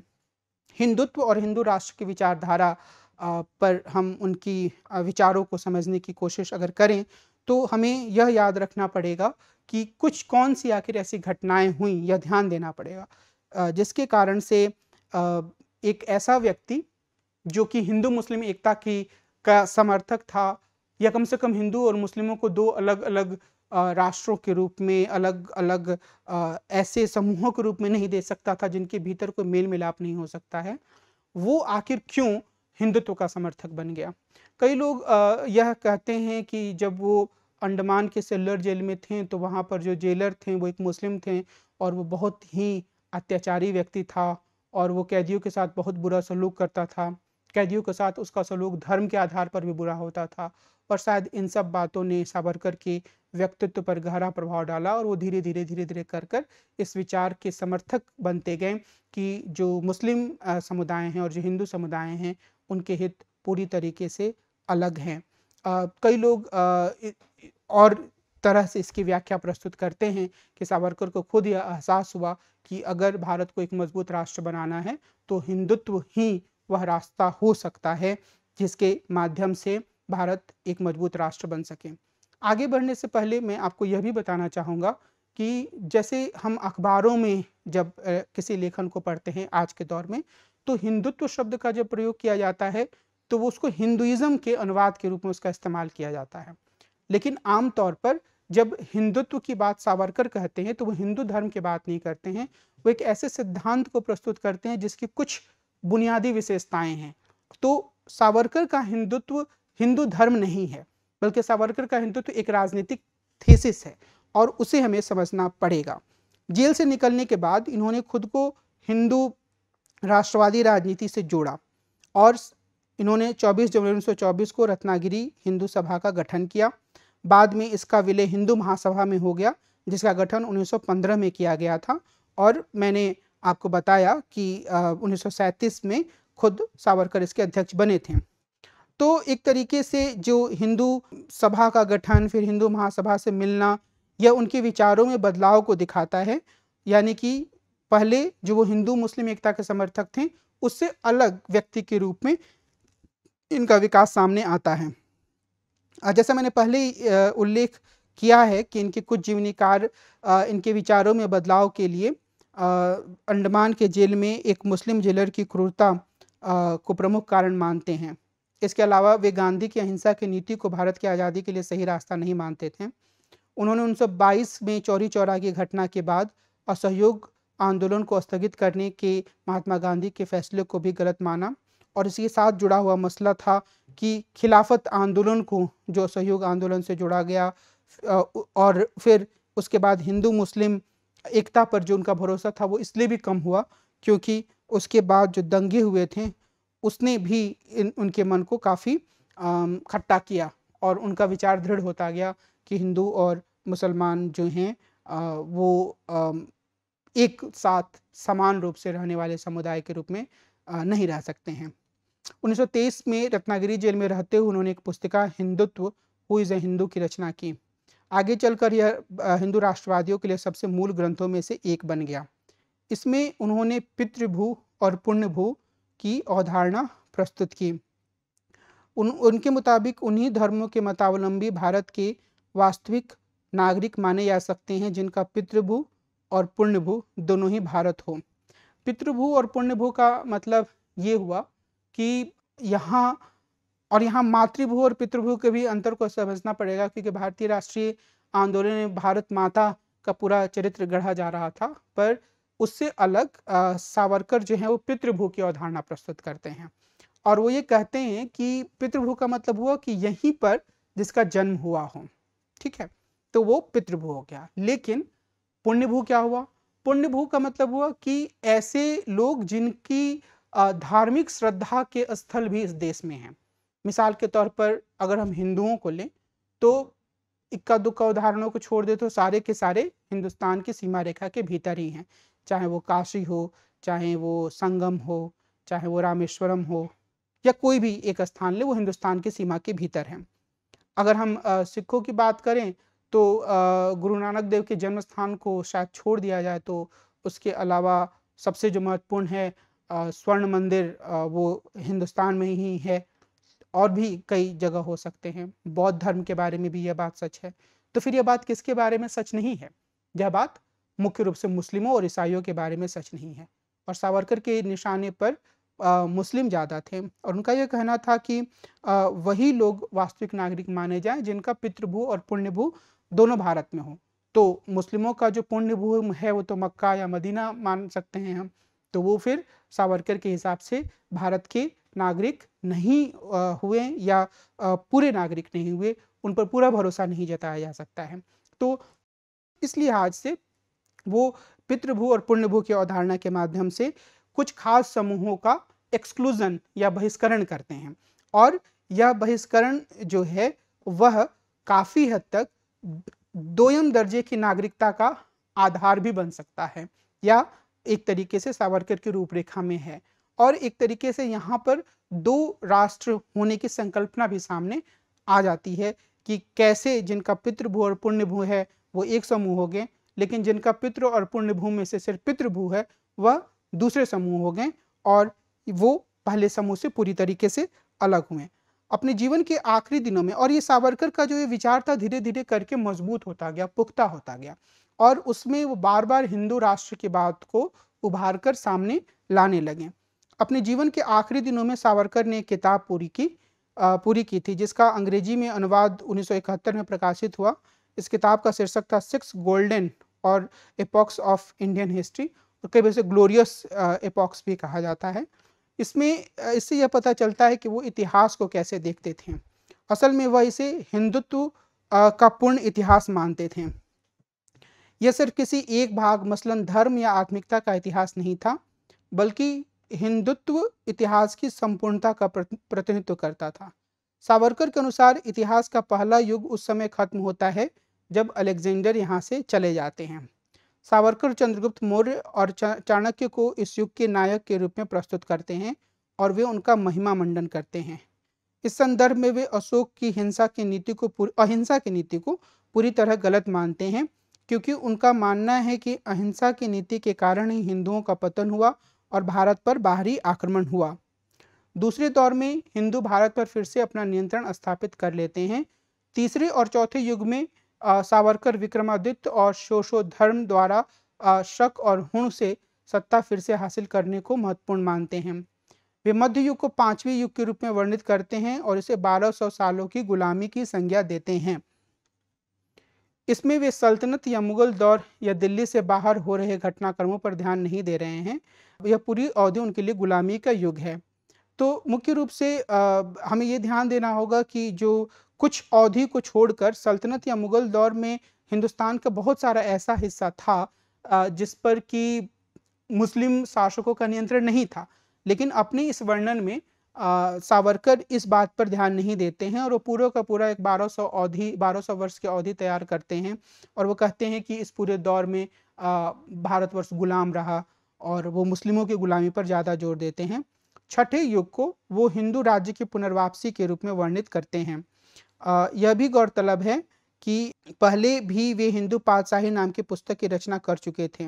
हिंदुत्व और हिंदू राष्ट्र की विचारधारा पर हम उनकी विचारों को समझने की कोशिश अगर करें तो हमें यह याद रखना पड़ेगा कि कुछ कौन सी आखिर ऐसी घटनाएं हुई यह ध्यान देना पड़ेगा जिसके कारण से एक ऐसा व्यक्ति जो कि हिंदू मुस्लिम एकता की का समर्थक था या कम से कम हिंदू और मुस्लिमों को दो अलग अलग राष्ट्रों के रूप में अलग अलग ऐसे समूहों के रूप में नहीं दे सकता था जिनके भीतर कोई मेल मिलाप नहीं हो सकता है वो आखिर क्यों हिंदुत्व का समर्थक बन गया कई लोग यह कहते हैं कि जब वो अंडमान के सेलर जेल में थे तो वहाँ पर जो जेलर थे वो एक मुस्लिम थे और वो बहुत ही अत्याचारी व्यक्ति था और वो कैदियों के साथ बहुत बुरा सलूक करता था कैदियों के साथ उसका सलूक धर्म के आधार पर भी बुरा होता था और शायद इन सब बातों ने सावरकर के व्यक्तित्व पर गहरा प्रभाव डाला और वो धीरे धीरे धीरे धीरे कर कर इस विचार के समर्थक बनते गए कि जो मुस्लिम समुदाय हैं और जो हिंदू समुदाय हैं उनके हित पूरी तरीके से अलग हैं कई लोग आ, और तरह से इसकी व्याख्या प्रस्तुत करते हैं कि सावरकर को खुद यह एहसास हुआ कि अगर भारत को एक मजबूत राष्ट्र बनाना है तो हिंदुत्व ही वह रास्ता हो सकता है जिसके माध्यम से भारत एक मजबूत राष्ट्र बन सके आगे बढ़ने से पहले मैं आपको यह भी बताना चाहूँगा कि जैसे हम अखबारों में जब किसी लेखन को पढ़ते हैं आज के दौर में तो हिंदुत्व शब्द का जब प्रयोग किया जाता है तो वो उसको हिंदुइज्म के अनुवाद के रूप में उसका इस्तेमाल किया जाता है लेकिन आमतौर पर जब हिंदुत्व की बात सावरकर कहते हैं तो वो हिंदू धर्म की बात नहीं करते हैं वो एक ऐसे सिद्धांत को प्रस्तुत करते हैं जिसकी कुछ बुनियादी विशेषताएं हैं तो सावरकर का हिंदुत्व हिंदू धर्म नहीं है बल्कि सावरकर का हिंदुत्व एक राजनीतिक थीसिस है और उसे हमें समझना पड़ेगा जेल से निकलने के बाद इन्होंने खुद को हिंदू राष्ट्रवादी राजनीति से जोड़ा और इन्होंने 24 जनवरी 1924 को रत्नागिरी हिंदू सभा का गठन किया बाद में इसका विलय हिंदू महासभा में हो गया जिसका गठन 1915 में किया गया था और मैंने आपको बताया कि उन्नीस में खुद सावरकर इसके अध्यक्ष बने थे तो एक तरीके से जो हिंदू सभा का गठन फिर हिंदू महासभा से मिलना यह उनके विचारों में बदलाव को दिखाता है यानी कि पहले जो वो हिंदू मुस्लिम एकता के समर्थक थे उससे अलग व्यक्ति के रूप में इनका विकास सामने आता है जैसा मैंने पहले उल्लेख किया है कि इनके कुछ जीवनीकार इनके विचारों में बदलाव के लिए अंडमान के जेल में एक मुस्लिम जेलर की क्रूरता को प्रमुख कारण मानते हैं इसके अलावा वे गांधी की अहिंसा की नीति को भारत की आज़ादी के लिए सही रास्ता नहीं मानते थे उन्होंने 1922 में चौरी चौरा की घटना के बाद असहयोग आंदोलन को स्थगित करने के महात्मा गांधी के फैसले को भी गलत माना और इसके साथ जुड़ा हुआ मसला था कि खिलाफत आंदोलन को जो सहयोग आंदोलन से जुड़ा गया और फिर उसके बाद हिंदू मुस्लिम एकता पर जो उनका भरोसा था वो इसलिए भी कम हुआ क्योंकि उसके बाद जो दंगे हुए थे उसने भी इन उनके मन को काफ़ी खट्टा किया और उनका विचार दृढ़ होता गया कि हिंदू और मुसलमान जो हैं वो एक साथ समान रूप से रहने वाले समुदाय के रूप में नहीं रह सकते हैं 1923 में रत्नागिरी जेल में रहते हुए उन्होंने एक पुस्तिका Hindutva who is a Hindu की रचना की आगे चलकर यह हिंदू राष्ट्रवादियों के लिए सबसे मूल ग्रंथों में से एक बन गया इसमें उन्होंने पितृभू और पुण्यभू की अवधारणा प्रस्तुत की उन उनके मुताबिक उन्हीं धर्मों के मतावलंबी भारत के वास्तविक नागरिक माने जा सकते हैं जिनका पितृभू और पुण्यभू दोनों ही भारत हो पितृभू और पुण्यभू का मतलब ये हुआ कि यहाँ और यहाँ मातृभू और पितृभू के भी अंतर को समझना पड़ेगा क्योंकि भारतीय राष्ट्रीय आंदोलन में भारत माता का पूरा चरित्र गढ़ा जा रहा था पर उससे अलग आ, सावरकर जो है वो पितृभू की अवधारणा प्रस्तुत करते हैं और वो ये कहते हैं कि पितृभू का मतलब हुआ कि यहीं पर जिसका जन्म हुआ हो ठीक है तो वो पितृभू हो गया लेकिन पुण्यभू क्या हुआ पुण्यभू का मतलब हुआ कि ऐसे लोग जिनकी धार्मिक श्रद्धा के स्थल भी इस देश में हैं मिसाल के तौर पर अगर हम हिंदुओं को लें तो इक्का दुक्का उदाहरणों को छोड़ दे तो सारे के सारे हिंदुस्तान की सीमा रेखा के भीतर ही हैं चाहे वो काशी हो चाहे वो संगम हो चाहे वो रामेश्वरम हो या कोई भी एक स्थान ले वो हिंदुस्तान की सीमा के भीतर हैं अगर हम सिखों की बात करें तो गुरु नानक देव के जन्म स्थान को शायद छोड़ दिया जाए तो उसके अलावा सबसे जो महत्वपूर्ण है स्वर्ण मंदिर वो हिंदुस्तान में ही है और भी कई जगह हो सकते हैं बौद्ध धर्म के बारे में भी यह बात सच है तो फिर यह बात किसके बारे में सच नहीं है यह बात मुख्य रूप से मुस्लिमों और ईसाइयों के बारे में सच नहीं है और सावरकर के निशाने पर आ, मुस्लिम ज़्यादा थे और उनका यह कहना था कि आ, वही लोग वास्तविक नागरिक माने जाएं जिनका पितृभू और पुण्यभू दोनों भारत में हो तो मुस्लिमों का जो पुण्य भूमि है वो तो मक्का या मदीना मान सकते हैं हम तो वो फिर सावरकर के हिसाब से भारत के नागरिक नहीं हुए या पूरे नागरिक नहीं हुए उन पर पूरा भरोसा नहीं जताया जा सकता है तो इस लिहाज से वो पितृभू और पुण्यभू की अवधारणा के माध्यम से कुछ खास समूहों का एक्सक्लूजन या बहिष्करण करते हैं और यह बहिष्करण जो है वह काफ़ी हद तक दोयम दर्जे की नागरिकता का आधार भी बन सकता है या एक तरीके से सावरकर की रूपरेखा में है और एक तरीके से यहाँ पर दो राष्ट्र होने की संकल्पना भी सामने आ जाती है कि कैसे जिनका पितृभू और पुण्यभू है वो एक समूह हो गए लेकिन जिनका पितृ और पुण्यभू में से सिर्फ पितृभू है वह दूसरे समूह हो गए और वो पहले समूह से पूरी तरीके से अलग हुए अपने जीवन के आखिरी दिनों में और ये सावरकर का जो ये विचार था धीरे धीरे करके मजबूत होता गया पुख्ता होता गया और उसमें वो बार बार हिंदू राष्ट्र की बात को उभार कर सामने लाने लगे अपने जीवन के आखिरी दिनों में सावरकर ने किताब पूरी की आ, पूरी की थी जिसका अंग्रेजी में अनुवाद 1971 में प्रकाशित हुआ इस किताब का शीर्षक था सिक्स गोल्डन और एपॉक्स ऑफ इंडियन हिस्ट्री कई वैसे ग्लोरियस एपॉक्स भी कहा जाता है इसमें इससे यह पता चलता है कि वो इतिहास को कैसे देखते थे असल में वह इसे हिंदुत्व का पूर्ण इतिहास मानते थे यह सिर्फ किसी एक भाग मसलन धर्म या आत्मिकता का इतिहास नहीं था बल्कि हिंदुत्व इतिहास की संपूर्णता का प्रतिनिधित्व करता था सावरकर के अनुसार इतिहास का पहला युग उस समय खत्म होता है जब अलेक्जेंडर यहाँ से चले जाते हैं सावरकर चंद्रगुप्त मौर्य और चाणक्य को इस युग के नायक के रूप में प्रस्तुत करते हैं और वे उनका महिमा मंडन करते हैं इस संदर्भ में वे अशोक की हिंसा की नीति को अहिंसा की नीति को पूरी तरह गलत मानते हैं क्योंकि उनका मानना है कि अहिंसा की नीति के कारण ही हिंदुओं का पतन हुआ और भारत पर बाहरी आक्रमण हुआ दूसरे दौर में हिंदू भारत पर फिर से अपना नियंत्रण स्थापित कर लेते हैं तीसरे और चौथे युग में सावरकर विक्रमादित्य और शोशोधर्म द्वारा शक और हुण से सत्ता फिर से हासिल करने को महत्वपूर्ण मानते हैं वे मध्य युग को पांचवी युग के रूप में वर्णित करते हैं और इसे 1200 सालों की गुलामी की संज्ञा देते हैं इसमें वे सल्तनत या मुगल दौर या दिल्ली से बाहर हो रहे घटनाक्रमों पर ध्यान नहीं दे रहे हैं यह पूरी अवधि उनके लिए गुलामी का युग है तो मुख्य रूप से आ, हमें ये ध्यान देना होगा कि जो कुछ अवधि को छोड़कर सल्तनत या मुगल दौर में हिंदुस्तान का बहुत सारा ऐसा हिस्सा था जिस पर कि मुस्लिम शासकों का नियंत्रण नहीं था लेकिन अपने इस वर्णन में सावरकर इस बात पर ध्यान नहीं देते हैं और वो पूरा का पूरा एक 1200 अवधि सौ वर्ष की अवधि तैयार करते हैं और वो कहते हैं कि इस पूरे दौर में भारतवर्ष गुलाम रहा और वो मुस्लिमों की गुलामी पर ज़्यादा जोर देते हैं छठे युग को वो हिंदू राज्य की पुनर्वापसी के रूप में वर्णित करते हैं यह भी गौरतलब है कि पहले भी वे हिंदू पातशाही नाम की पुस्तक की रचना कर चुके थे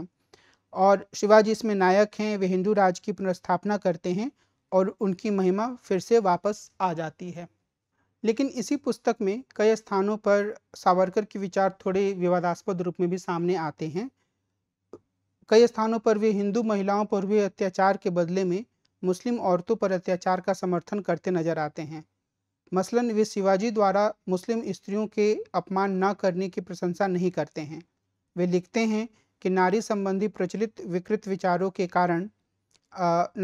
और शिवाजी इसमें नायक हैं वे हिंदू राज की पुनर्स्थापना करते हैं और उनकी महिमा फिर से वापस आ जाती है लेकिन इसी पुस्तक में कई स्थानों पर सावरकर के विचार थोड़े विवादास्पद रूप में भी सामने आते हैं कई स्थानों पर वे हिंदू महिलाओं पर हुए अत्याचार के बदले में मुस्लिम औरतों पर अत्याचार का समर्थन करते नजर आते हैं मसलन वे शिवाजी द्वारा मुस्लिम स्त्रियों के अपमान न करने की प्रशंसा नहीं करते हैं वे लिखते हैं कि नारी संबंधी प्रचलित विकृत विचारों के कारण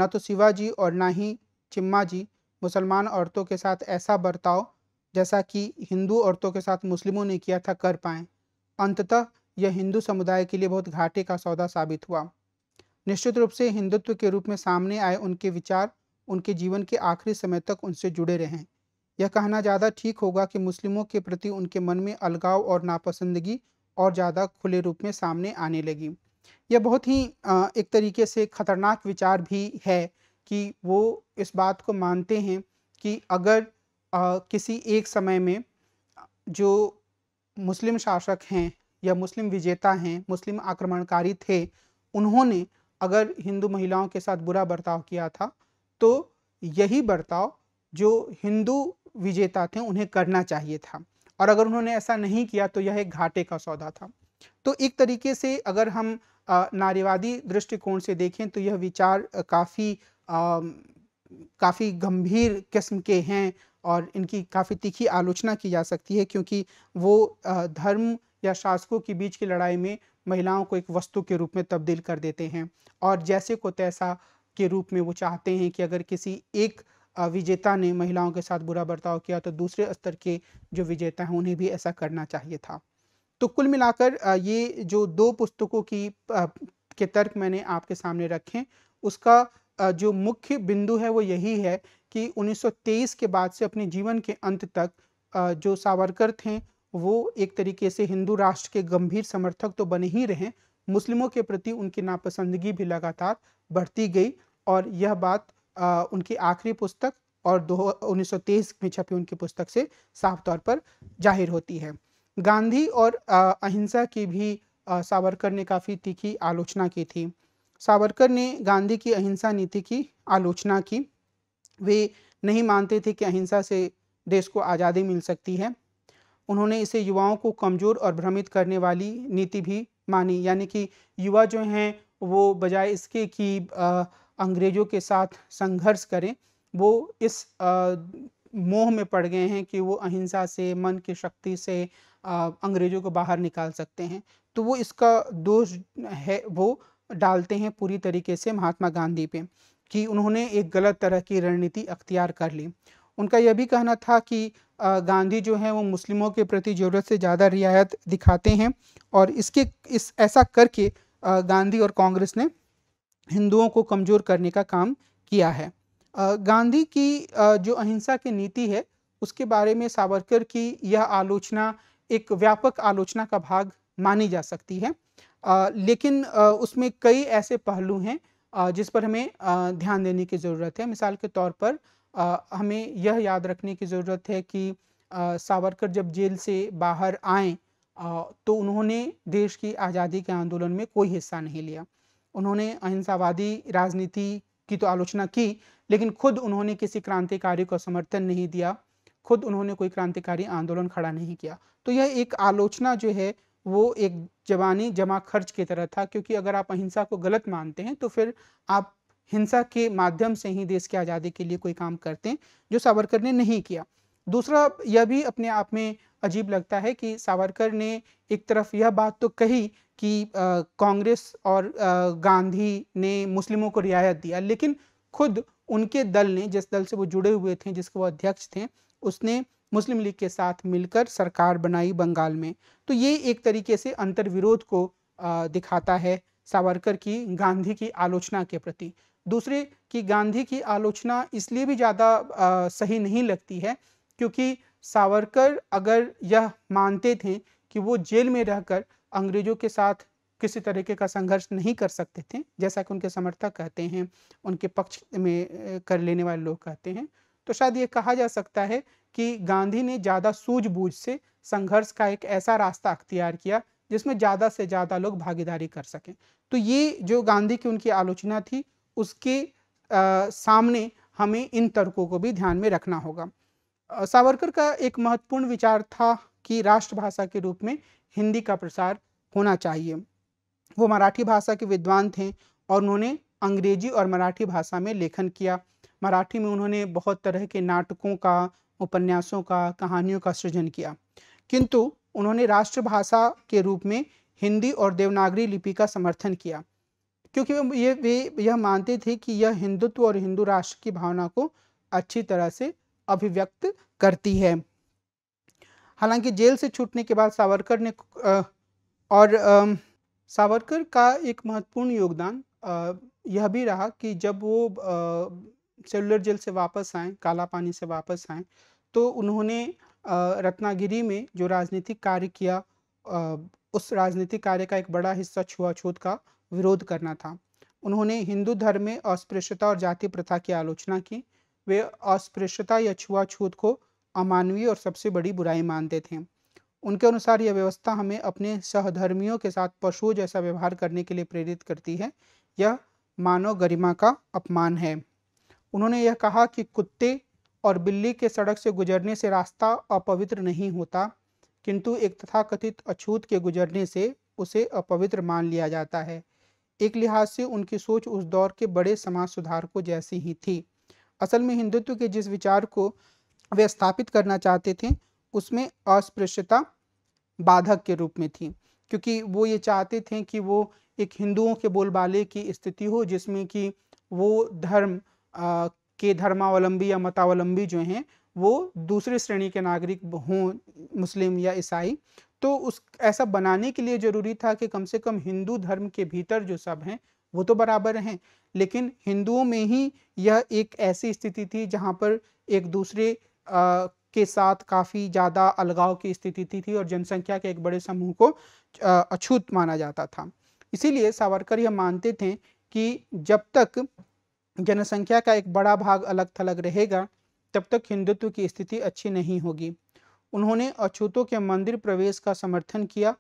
न तो शिवाजी और ना ही चिम्मा जी मुसलमान औरतों के साथ ऐसा बर्ताव जैसा कि हिंदू औरतों के साथ मुस्लिमों ने किया था कर पाए अंततः यह हिंदू समुदाय के लिए बहुत घाटे का सौदा साबित हुआ निश्चित रूप से हिंदुत्व के रूप में सामने आए उनके विचार उनके जीवन के आखिरी समय तक उनसे जुड़े रहें यह कहना ज़्यादा ठीक होगा कि मुस्लिमों के प्रति उनके मन में अलगाव और नापसंदगी और ज़्यादा खुले रूप में सामने आने लगी यह बहुत ही एक तरीके से ख़तरनाक विचार भी है कि वो इस बात को मानते हैं कि अगर आ, किसी एक समय में जो मुस्लिम शासक हैं या मुस्लिम विजेता हैं मुस्लिम आक्रमणकारी थे उन्होंने अगर हिंदू महिलाओं के साथ बुरा बर्ताव किया था तो यही बर्ताव जो हिंदू विजेता थे उन्हें करना चाहिए था और अगर उन्होंने ऐसा नहीं किया तो यह एक घाटे का सौदा था तो एक तरीके से अगर हम नारीवादी दृष्टिकोण से देखें तो यह विचार काफ़ी काफ़ी गंभीर किस्म के हैं और इनकी काफ़ी तीखी आलोचना की जा सकती है क्योंकि वो धर्म या शासकों के बीच की लड़ाई में महिलाओं को एक वस्तु के रूप में तब्दील कर देते हैं और जैसे को तैसा के रूप में वो चाहते हैं कि अगर किसी एक विजेता ने महिलाओं के साथ बुरा बर्ताव किया तो दूसरे स्तर के जो विजेता हैं उन्हें भी ऐसा करना चाहिए था तो कुल मिलाकर ये जो दो पुस्तकों की के तर्क मैंने आपके सामने रखे उसका जो मुख्य बिंदु है वो यही है कि 1923 के बाद से अपने जीवन के अंत तक जो सावरकर थे वो एक तरीके से हिंदू राष्ट्र के गंभीर समर्थक तो बने ही रहे मुस्लिमों के प्रति उनकी नापसंदगी भी लगातार बढ़ती गई और यह बात उनकी आखिरी पुस्तक और दो उन्नीस में छपी उनकी पुस्तक से साफ तौर पर जाहिर होती है गांधी और अहिंसा की भी सावरकर ने काफ़ी तीखी आलोचना की थी सावरकर ने गांधी की अहिंसा नीति की आलोचना की वे नहीं मानते थे कि अहिंसा से देश को आज़ादी मिल सकती है उन्होंने इसे युवाओं को कमज़ोर और भ्रमित करने वाली नीति भी मानी यानी कि युवा जो हैं वो बजाय इसके कि अंग्रेज़ों के साथ संघर्ष करें वो इस मोह में पड़ गए हैं कि वो अहिंसा से मन की शक्ति से आ, अंग्रेज़ों को बाहर निकाल सकते हैं तो वो इसका दोष है वो डालते हैं पूरी तरीके से महात्मा गांधी पे कि उन्होंने एक गलत तरह की रणनीति अख्तियार कर ली उनका यह भी कहना था कि गांधी जो है वो मुस्लिमों के प्रति ज़रूरत से ज़्यादा रियायत दिखाते हैं और इसके इस ऐसा करके गांधी और कांग्रेस ने हिंदुओं को कमज़ोर करने का काम किया है गांधी की जो अहिंसा की नीति है उसके बारे में सावरकर की यह आलोचना एक व्यापक आलोचना का भाग मानी जा सकती है लेकिन उसमें कई ऐसे पहलू हैं जिस पर हमें ध्यान देने की ज़रूरत है मिसाल के तौर पर हमें यह याद रखने की ज़रूरत है कि सावरकर जब जेल से बाहर आए तो उन्होंने देश की आज़ादी के आंदोलन में कोई हिस्सा नहीं लिया उन्होंने अहिंसावादी राजनीति की तो आलोचना की लेकिन खुद उन्होंने किसी क्रांतिकारी को समर्थन नहीं दिया खुद उन्होंने कोई क्रांतिकारी आंदोलन खड़ा नहीं किया तो यह एक आलोचना जो है वो एक जवानी जमा खर्च की तरह था क्योंकि अगर आप अहिंसा को गलत मानते हैं तो फिर आप हिंसा के माध्यम से ही देश की आज़ादी के लिए कोई काम करते हैं जो सावरकर ने नहीं किया दूसरा यह भी अपने आप में अजीब लगता है कि सावरकर ने एक तरफ यह बात तो कही कि कांग्रेस और आ, गांधी ने मुस्लिमों को रियायत दिया लेकिन खुद उनके दल ने जिस दल से वो जुड़े हुए थे जिसके वो अध्यक्ष थे उसने मुस्लिम लीग के साथ मिलकर सरकार बनाई बंगाल में तो ये एक तरीके से अंतरविरोध को आ, दिखाता है सावरकर की गांधी की आलोचना के प्रति दूसरे कि गांधी की आलोचना इसलिए भी ज़्यादा सही नहीं लगती है क्योंकि सावरकर अगर यह मानते थे कि वो जेल में रहकर अंग्रेजों के साथ किसी तरीके का संघर्ष नहीं कर सकते थे जैसा कि उनके समर्थक कहते हैं उनके पक्ष में कर लेने वाले लोग कहते हैं तो शायद ये कहा जा सकता है कि गांधी ने ज़्यादा सूझबूझ से संघर्ष का एक ऐसा रास्ता अख्तियार किया जिसमें ज़्यादा से ज़्यादा लोग भागीदारी कर सकें तो ये जो गांधी की उनकी आलोचना थी उसके आ, सामने हमें इन तर्कों को भी ध्यान में रखना होगा सावरकर का एक महत्वपूर्ण विचार था कि राष्ट्रभाषा के रूप में हिंदी का प्रसार होना चाहिए वो मराठी भाषा के विद्वान थे और उन्होंने अंग्रेजी और मराठी भाषा में लेखन किया मराठी में उन्होंने बहुत तरह के नाटकों का उपन्यासों का कहानियों का सृजन किया किंतु उन्होंने राष्ट्रभाषा के रूप में हिंदी और देवनागरी लिपि का समर्थन किया क्योंकि ये वे यह मानते थे कि यह हिंदुत्व और हिंदू राष्ट्र की भावना को अच्छी तरह से अभिव्यक्त करती है हालांकि जेल से छूटने के बाद सावरकर ने और सावरकर का एक महत्वपूर्ण योगदान यह भी रहा कि जब वो सेलुलर जेल से वापस आए काला पानी से वापस आए तो उन्होंने रत्नागिरी में जो राजनीतिक कार्य किया उस राजनीतिक कार्य का एक बड़ा हिस्सा छुआछूत का विरोध करना था उन्होंने हिंदू धर्म में अस्पृश्यता और जाति प्रथा की आलोचना की वे अस्पृश्यता या छुआछूत को अमानवीय और सबसे बड़ी बुराई मानते थे उनके अनुसार यह व्यवस्था हमें अपने सहधर्मियों के साथ पशुओं जैसा व्यवहार करने के लिए प्रेरित करती है यह मानव गरिमा का अपमान है उन्होंने यह कहा कि कुत्ते और बिल्ली के सड़क से गुजरने से रास्ता अपवित्र नहीं होता किंतु एक तथाकथित अछूत के गुजरने से उसे अपवित्र मान लिया जाता है एक लिहाज से उनकी सोच उस दौर के बड़े समाज सुधारकों जैसी ही थी असल में हिंदुत्व के जिस विचार को वे स्थापित करना चाहते थे उसमें अस्पृश्यता बाधक के रूप में थी क्योंकि वो ये चाहते थे कि वो एक हिंदुओं के बोलबाले की स्थिति हो जिसमें कि वो धर्म आ, के धर्मावलंबी या मतावलंबी जो हैं वो दूसरे श्रेणी के नागरिक हों मुस्लिम या ईसाई तो उस ऐसा बनाने के लिए ज़रूरी था कि कम से कम हिंदू धर्म के भीतर जो सब हैं वो तो बराबर हैं लेकिन हिंदुओं में ही यह एक ऐसी स्थिति थी जहाँ पर एक दूसरे आ, के साथ काफ़ी ज़्यादा अलगाव की स्थिति थी और जनसंख्या के एक बड़े समूह को अछूत माना जाता था इसीलिए सावरकर यह मानते थे कि जब तक जनसंख्या का एक बड़ा भाग अलग थलग रहेगा तब तक हिंदुत्व की स्थिति अच्छी नहीं होगी उन्होंने अछूतों के मंदिर प्रवेश का समर्थन किया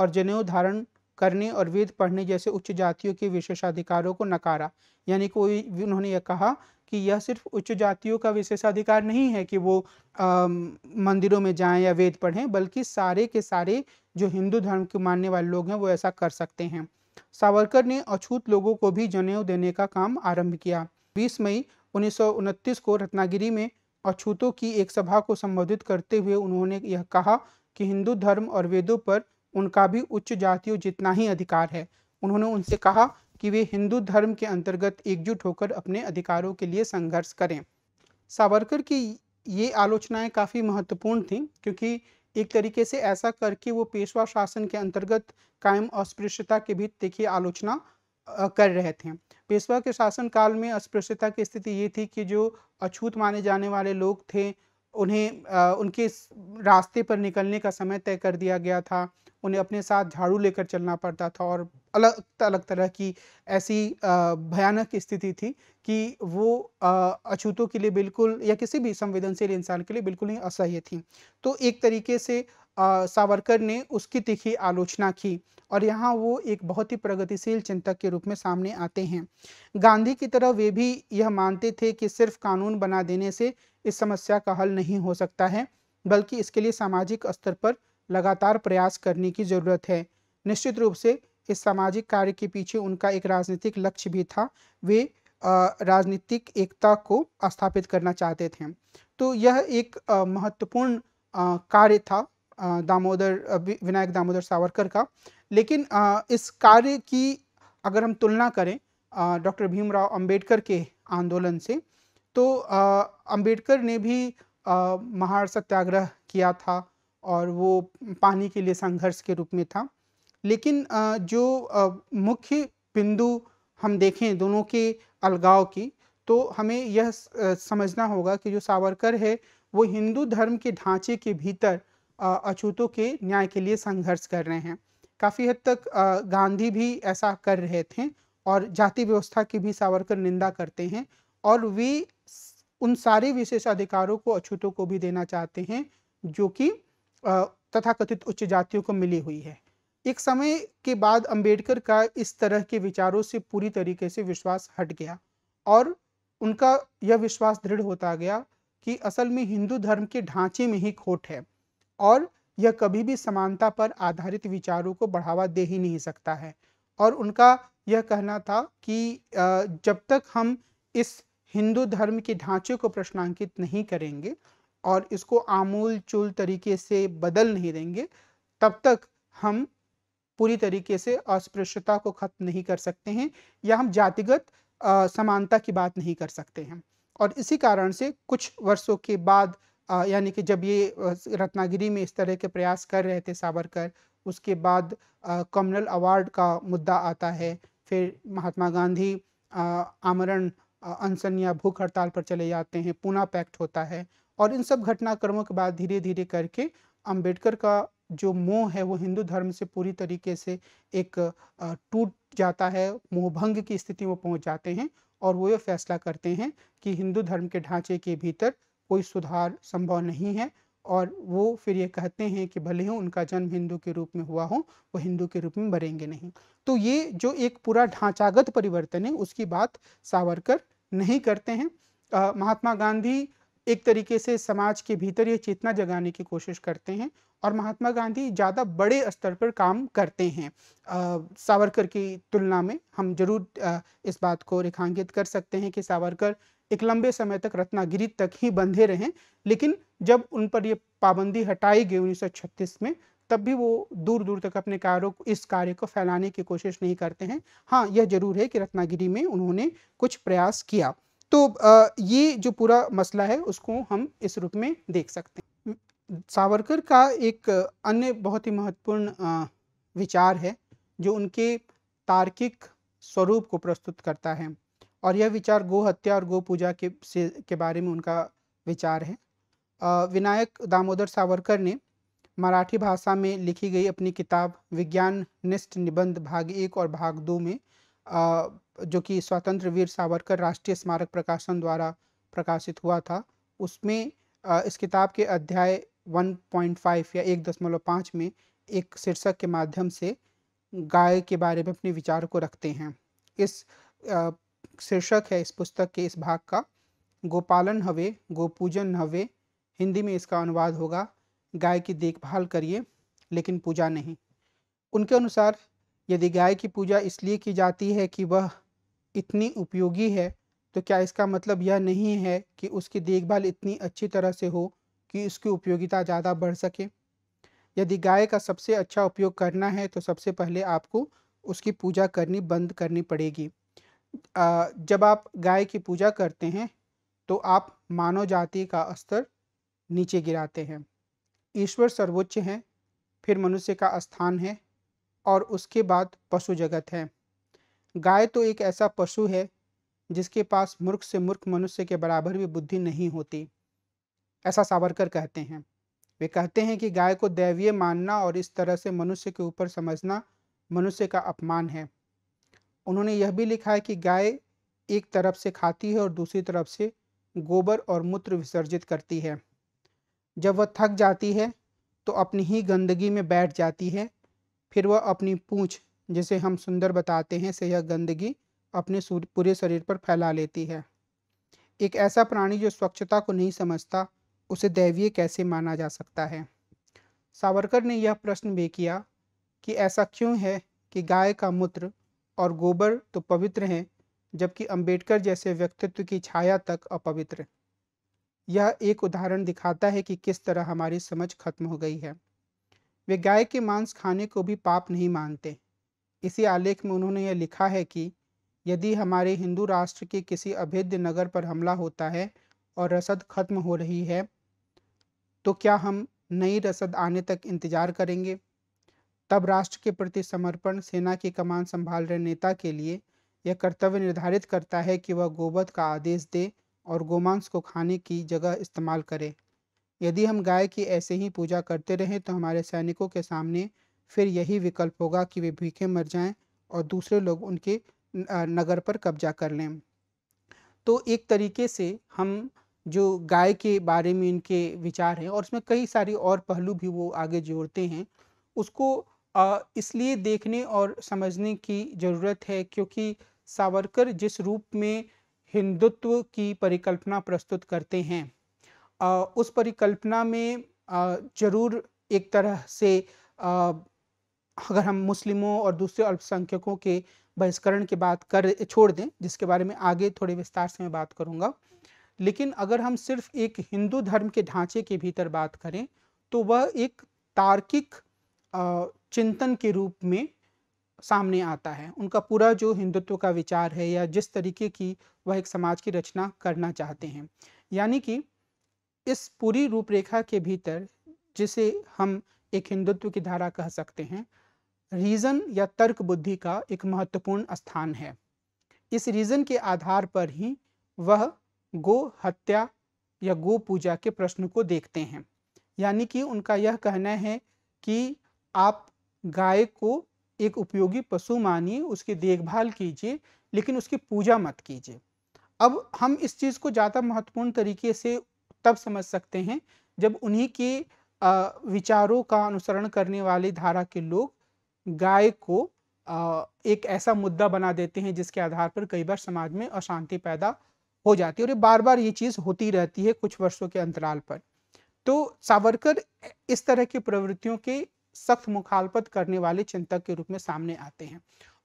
और जनेऊ धारण करने और वेद पढ़ने जैसे उच्च जातियों के विशेषाधिकारों को नकारा यानी कोई उन्होंने यह कहा कि यह सिर्फ उच्च जातियों का विशेषाधिकार नहीं है कि वो आ, मंदिरों में जाएं या वेद पढ़ें बल्कि सारे के सारे जो हिंदू धर्म के मानने वाले लोग हैं वो ऐसा कर सकते हैं सावरकर ने अछूत लोगों को भी जनेऊ देने का काम आरंभ किया 20 मई उन्नीस को रत्नागिरी में अछूतों की एक सभा को संबोधित करते हुए उन्होंने यह कहा कि हिंदू धर्म और वेदों पर उनका भी उच्च जातियों जितना ही अधिकार है उन्होंने उनसे कहा कि वे हिंदू धर्म के अंतर्गत एकजुट होकर अपने अधिकारों के लिए संघर्ष करें सावरकर की ये आलोचनाएं काफ़ी महत्वपूर्ण थीं क्योंकि एक तरीके से ऐसा करके वो पेशवा शासन के अंतर्गत कायम अस्पृश्यता के भी देखिए आलोचना कर रहे थे पेशवा के शासन काल में अस्पृश्यता की स्थिति ये थी कि जो अछूत माने जाने वाले लोग थे उन्हें आ, उनके रास्ते पर निकलने का समय तय कर दिया गया था उन्हें अपने साथ झाड़ू लेकर चलना पड़ता था और अलग अलग तरह की ऐसी भयानक स्थिति थी कि वो अछूतों के लिए बिल्कुल या किसी भी संवेदनशील इंसान के लिए बिल्कुल ही असह्य थी तो एक तरीके से सावरकर ने उसकी तीखी आलोचना की और यहाँ वो एक बहुत ही प्रगतिशील चिंतक के रूप में सामने आते हैं गांधी की तरह वे भी यह मानते थे कि सिर्फ कानून बना देने से इस समस्या का हल नहीं हो सकता है बल्कि इसके लिए सामाजिक स्तर पर लगातार प्रयास करने की ज़रूरत है निश्चित रूप से इस सामाजिक कार्य के पीछे उनका एक राजनीतिक लक्ष्य भी था वे राजनीतिक एकता को स्थापित करना चाहते थे तो यह एक महत्वपूर्ण कार्य था दामोदर विनायक दामोदर सावरकर का लेकिन इस कार्य की अगर हम तुलना करें डॉक्टर भीमराव अंबेडकर के आंदोलन से तो अंबेडकर ने भी महार सत्याग्रह किया था और वो पानी के लिए संघर्ष के रूप में था लेकिन जो मुख्य बिंदु हम देखें दोनों के अलगाव की तो हमें यह समझना होगा कि जो सावरकर है वो हिंदू धर्म के ढांचे के भीतर अछूतों के न्याय के लिए संघर्ष कर रहे हैं काफ़ी हद तक गांधी भी ऐसा कर रहे थे और जाति व्यवस्था की भी सावरकर निंदा करते हैं और वे उन सारे विशेष अधिकारों को अछूतों को भी देना चाहते हैं जो कि तथाकथित उच्च जातियों को मिली हुई है एक समय के बाद अंबेडकर का इस तरह के विचारों से पूरी तरीके से विश्वास हट गया और उनका यह विश्वास दृढ़ होता गया कि असल में हिंदू धर्म के ढांचे में ही खोट है और यह कभी भी समानता पर आधारित विचारों को बढ़ावा दे ही नहीं सकता है और उनका यह कहना था कि जब तक हम इस हिंदू धर्म के ढांचे को प्रश्नांकित नहीं करेंगे और इसको आमूल चूल तरीके से बदल नहीं देंगे तब तक हम पूरी तरीके से अस्पृश्यता को खत्म नहीं कर सकते हैं या हम जातिगत समानता की बात नहीं कर सकते हैं और इसी कारण से कुछ वर्षों के बाद यानी कि जब ये रत्नागिरी में इस तरह के प्रयास कर रहे थे सावरकर उसके बाद कम्युनल अवार्ड का मुद्दा आता है फिर महात्मा गांधी आमरण अनसन या भूख हड़ताल पर चले जाते हैं पूना पैक्ट होता है और इन सब घटनाक्रमों के बाद धीरे धीरे करके अंबेडकर का जो मोह है वो हिंदू धर्म से पूरी तरीके से एक टूट जाता है मोहभंग की स्थिति में पहुंच जाते हैं और वो ये फैसला करते हैं कि हिंदू धर्म के ढांचे के भीतर कोई सुधार संभव नहीं है और वो फिर ये कहते हैं कि भले ही उनका जन्म हिंदू के रूप में हुआ हो वो हिंदू के रूप में मरेंगे नहीं तो ये जो एक पूरा ढांचागत परिवर्तन है उसकी बात सावरकर नहीं करते हैं महात्मा गांधी एक तरीके से समाज के भीतर ये चेतना जगाने की कोशिश करते हैं और महात्मा गांधी ज़्यादा बड़े स्तर पर काम करते हैं सावरकर की तुलना में हम जरूर आ, इस बात को रेखांकित कर सकते हैं कि सावरकर एक लंबे समय तक रत्नागिरी तक ही बंधे रहें लेकिन जब उन पर ये पाबंदी हटाई गई उन्नीस में तब भी वो दूर दूर तक अपने कार्यों को इस कार्य को फैलाने की कोशिश नहीं करते हैं हाँ यह जरूर है कि रत्नागिरी में उन्होंने कुछ प्रयास किया तो ये जो पूरा मसला है उसको हम इस रूप में देख सकते हैं सावरकर का एक अन्य बहुत ही महत्वपूर्ण विचार है जो उनके तार्किक स्वरूप को प्रस्तुत करता है और यह विचार गो हत्या और गो पूजा के से के बारे में उनका विचार है विनायक दामोदर सावरकर ने मराठी भाषा में लिखी गई अपनी किताब विज्ञान निष्ठ निबंध भाग एक और भाग दो में जो कि स्वतंत्र वीर सावरकर राष्ट्रीय स्मारक प्रकाशन द्वारा प्रकाशित हुआ था उसमें इस किताब के अध्याय 1.5 या एक दशमलव में एक शीर्षक के माध्यम से गाय के बारे में अपने विचार को रखते हैं इस शीर्षक है इस पुस्तक के इस भाग का गोपालन हवे गोपूजन हवे हिंदी में इसका अनुवाद होगा गाय की देखभाल करिए लेकिन पूजा नहीं उनके अनुसार यदि गाय की पूजा इसलिए की जाती है कि वह इतनी उपयोगी है तो क्या इसका मतलब यह नहीं है कि उसकी देखभाल इतनी अच्छी तरह से हो कि उसकी उपयोगिता ज़्यादा बढ़ सके यदि गाय का सबसे अच्छा उपयोग करना है तो सबसे पहले आपको उसकी पूजा करनी बंद करनी पड़ेगी जब आप गाय की पूजा करते हैं तो आप मानव जाति का स्तर नीचे गिराते हैं ईश्वर सर्वोच्च हैं फिर मनुष्य का स्थान है और उसके बाद पशु जगत है गाय तो एक ऐसा पशु है जिसके पास मूर्ख से मूर्ख मनुष्य के बराबर भी बुद्धि नहीं होती ऐसा सावरकर कहते हैं वे कहते हैं कि गाय को दैवीय मानना और इस तरह से मनुष्य के ऊपर समझना मनुष्य का अपमान है उन्होंने यह भी लिखा है कि गाय एक तरफ से खाती है और दूसरी तरफ से गोबर और मूत्र विसर्जित करती है जब वह थक जाती है तो अपनी ही गंदगी में बैठ जाती है फिर वह अपनी पूँछ जिसे हम सुंदर बताते हैं से यह गंदगी अपने पूरे शरीर पर फैला लेती है एक ऐसा प्राणी जो स्वच्छता को नहीं समझता उसे दैवीय कैसे माना जा सकता है सावरकर ने यह प्रश्न भी किया कि ऐसा क्यों है कि गाय का मूत्र और गोबर तो पवित्र हैं जबकि अंबेडकर जैसे व्यक्तित्व की छाया तक अपवित्र यह एक उदाहरण दिखाता है कि किस तरह हमारी समझ खत्म हो गई है वे गाय के मांस खाने को भी पाप नहीं मानते इसी आलेख में उन्होंने यह लिखा है कि यदि हमारे हिंदू राष्ट्र के किसी अभेद्य नगर पर हमला होता है और रसद खत्म हो रही है तो क्या हम नई रसद आने तक इंतजार करेंगे तब राष्ट्र के प्रति समर्पण सेना की कमान संभाल रहे नेता के लिए यह कर्तव्य निर्धारित करता है कि वह गोवध का आदेश दे और गोमांस को खाने की जगह इस्तेमाल करे यदि हम गाय की ऐसे ही पूजा करते रहें तो हमारे सैनिकों के सामने फिर यही विकल्प होगा कि वे भूखे मर जाएं और दूसरे लोग उनके नगर पर कब्जा कर लें तो एक तरीके से हम जो गाय के बारे में इनके विचार हैं और उसमें कई सारी और पहलू भी वो आगे जोड़ते हैं उसको इसलिए देखने और समझने की ज़रूरत है क्योंकि सावरकर जिस रूप में हिंदुत्व की परिकल्पना प्रस्तुत करते हैं उस परिकल्पना में ज़रूर एक तरह से अगर हम मुस्लिमों और दूसरे अल्पसंख्यकों के बहिष्करण की बात कर छोड़ दें जिसके बारे में आगे थोड़े विस्तार से मैं बात करूंगा लेकिन अगर हम सिर्फ एक हिंदू धर्म के ढांचे के भीतर बात करें तो वह एक तार्किक चिंतन के रूप में सामने आता है उनका पूरा जो हिंदुत्व का विचार है या जिस तरीके की वह एक समाज की रचना करना चाहते हैं यानी कि इस पूरी रूपरेखा के भीतर जिसे हम एक हिंदुत्व की धारा कह सकते हैं रीज़न या तर्क बुद्धि का एक महत्वपूर्ण स्थान है इस रीज़न के आधार पर ही वह गो हत्या या गो पूजा के प्रश्न को देखते हैं यानी कि उनका यह कहना है कि आप गाय को एक उपयोगी पशु मानिए उसकी देखभाल कीजिए लेकिन उसकी पूजा मत कीजिए अब हम इस चीज़ को ज़्यादा महत्वपूर्ण तरीके से तब समझ सकते हैं जब उन्हीं के विचारों का अनुसरण करने वाले धारा के लोग गाय को एक ऐसा मुद्दा बना देते हैं जिसके आधार पर कई बार समाज में अशांति पैदा हो जाती है और ये बार बार ये चीज़ होती रहती है कुछ वर्षों के अंतराल पर तो सावरकर इस तरह की प्रवृत्तियों के सख्त मुखालपत करने वाले चिंतक के रूप में सामने आते हैं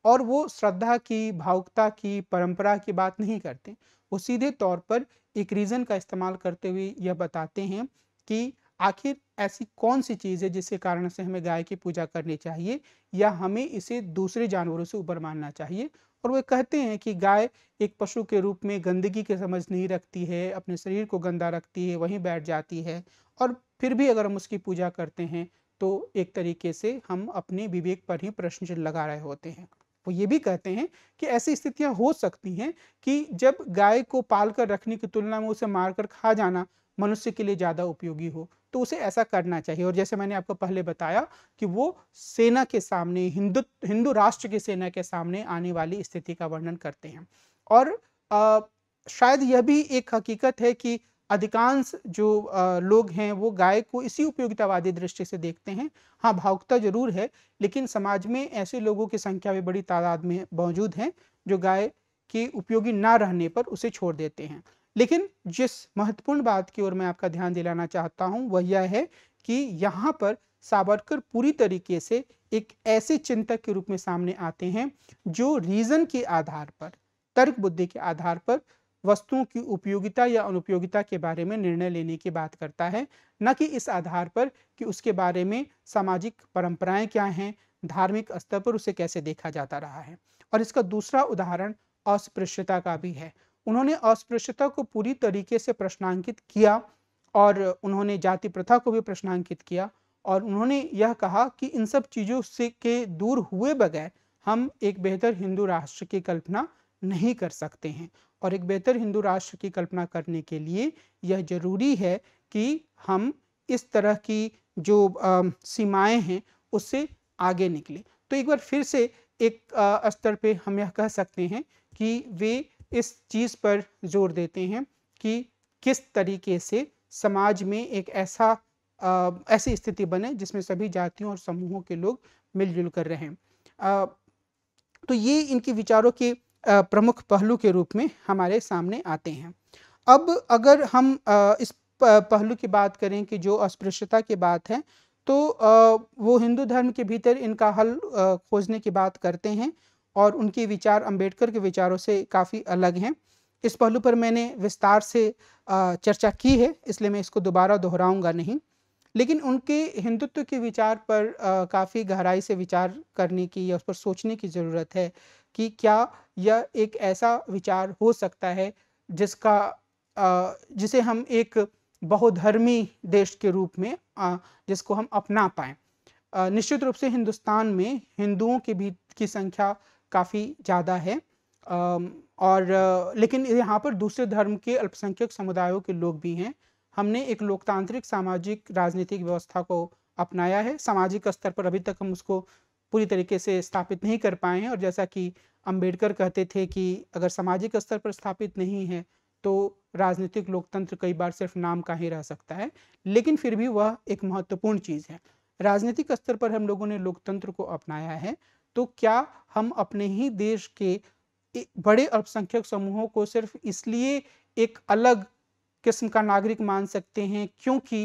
और वो श्रद्धा की भावुकता की परंपरा की बात नहीं करते वो सीधे तौर पर एक रीज़न का इस्तेमाल करते हुए यह बताते हैं कि आखिर ऐसी कौन सी चीज़ है जिसके कारण से हमें गाय की पूजा करनी चाहिए या हमें इसे दूसरे जानवरों से ऊपर मानना चाहिए और वे कहते हैं कि गाय एक पशु के रूप में गंदगी की समझ नहीं रखती है अपने शरीर को गंदा रखती है वहीं बैठ जाती है और फिर भी अगर हम उसकी पूजा करते हैं तो एक तरीके से हम अपने विवेक पर ही प्रश्न लगा रहे होते हैं वो ये भी कहते हैं कि ऐसी स्थितियां हो सकती हैं कि जब गाय को पाल कर रखने की तुलना में उसे मारकर खा जाना मनुष्य के लिए ज़्यादा उपयोगी हो तो उसे ऐसा करना चाहिए और जैसे मैंने आपको पहले बताया कि वो सेना के सामने हिंदु हिंदू राष्ट्र की सेना के सामने आने वाली स्थिति का वर्णन करते हैं और आ, शायद यह भी एक हकीकत है कि अधिकांश जो लोग हैं वो गाय को इसी उपयोगितावादी दृष्टि से देखते हैं हाँ भावुकता जरूर है लेकिन समाज में ऐसे लोगों की संख्या भी बड़ी तादाद में मौजूद हैं जो गाय के उपयोगी ना रहने पर उसे छोड़ देते हैं लेकिन जिस महत्वपूर्ण बात की ओर मैं आपका ध्यान दिलाना चाहता हूँ वह यह है कि यहाँ पर सावरकर पूरी तरीके से एक ऐसे चिंतक के रूप में सामने आते हैं जो रीजन के आधार पर तर्क बुद्धि के आधार पर वस्तुओं की उपयोगिता या अनुपयोगिता के बारे में निर्णय लेने की बात करता है न कि इस आधार पर कि उसके बारे में सामाजिक परंपराएं क्या हैं धार्मिक स्तर पर उसे कैसे देखा जाता रहा है और इसका दूसरा उदाहरण अस्पृश्यता का भी है उन्होंने अस्पृश्यता को पूरी तरीके से प्रश्नांकित किया और उन्होंने जाति प्रथा को भी प्रश्नांकित किया और उन्होंने यह कहा कि इन सब चीज़ों से के दूर हुए बगैर हम एक बेहतर हिंदू राष्ट्र की कल्पना नहीं कर सकते हैं और एक बेहतर हिंदू राष्ट्र की कल्पना करने के लिए यह जरूरी है कि हम इस तरह की जो सीमाएं हैं उससे आगे निकले तो एक बार फिर से एक स्तर पे हम यह कह सकते हैं कि वे इस चीज़ पर जोर देते हैं कि किस तरीके से समाज में एक ऐसा आ, ऐसी स्थिति बने जिसमें सभी जातियों और समूहों के लोग मिलजुल कर रहे हैं आ, तो ये इनके विचारों के प्रमुख पहलू के रूप में हमारे सामने आते हैं अब अगर हम इस पहलू की बात करें कि जो अस्पृश्यता की बात है तो वो हिंदू धर्म के भीतर इनका हल खोजने की बात करते हैं और उनके विचार अंबेडकर के विचारों से काफ़ी अलग हैं इस पहलू पर मैंने विस्तार से चर्चा की है इसलिए मैं इसको दोबारा दोहराऊंगा नहीं लेकिन उनके हिंदुत्व के विचार पर काफ़ी गहराई से विचार करने की या उस पर सोचने की ज़रूरत है कि क्या यह एक ऐसा विचार हो सकता है जिसका जिसे हम एक बहुधर्मी देश के रूप में जिसको हम अपना पाए निश्चित रूप से हिंदुस्तान में हिंदुओं के भी की संख्या काफ़ी ज़्यादा है और लेकिन यहाँ पर दूसरे धर्म के अल्पसंख्यक समुदायों के लोग भी हैं हमने एक लोकतांत्रिक सामाजिक राजनीतिक व्यवस्था को अपनाया है सामाजिक स्तर पर अभी तक हम उसको पूरी तरीके से स्थापित नहीं कर पाए हैं और जैसा कि अंबेडकर कहते थे कि अगर सामाजिक स्तर पर स्थापित नहीं है तो राजनीतिक लोकतंत्र कई बार सिर्फ नाम का ही रह सकता है लेकिन फिर भी वह एक महत्वपूर्ण चीज़ है राजनीतिक स्तर पर हम लोगों ने लोकतंत्र को अपनाया है तो क्या हम अपने ही देश के बड़े अल्पसंख्यक समूहों को सिर्फ इसलिए एक अलग किस्म का नागरिक मान सकते हैं क्योंकि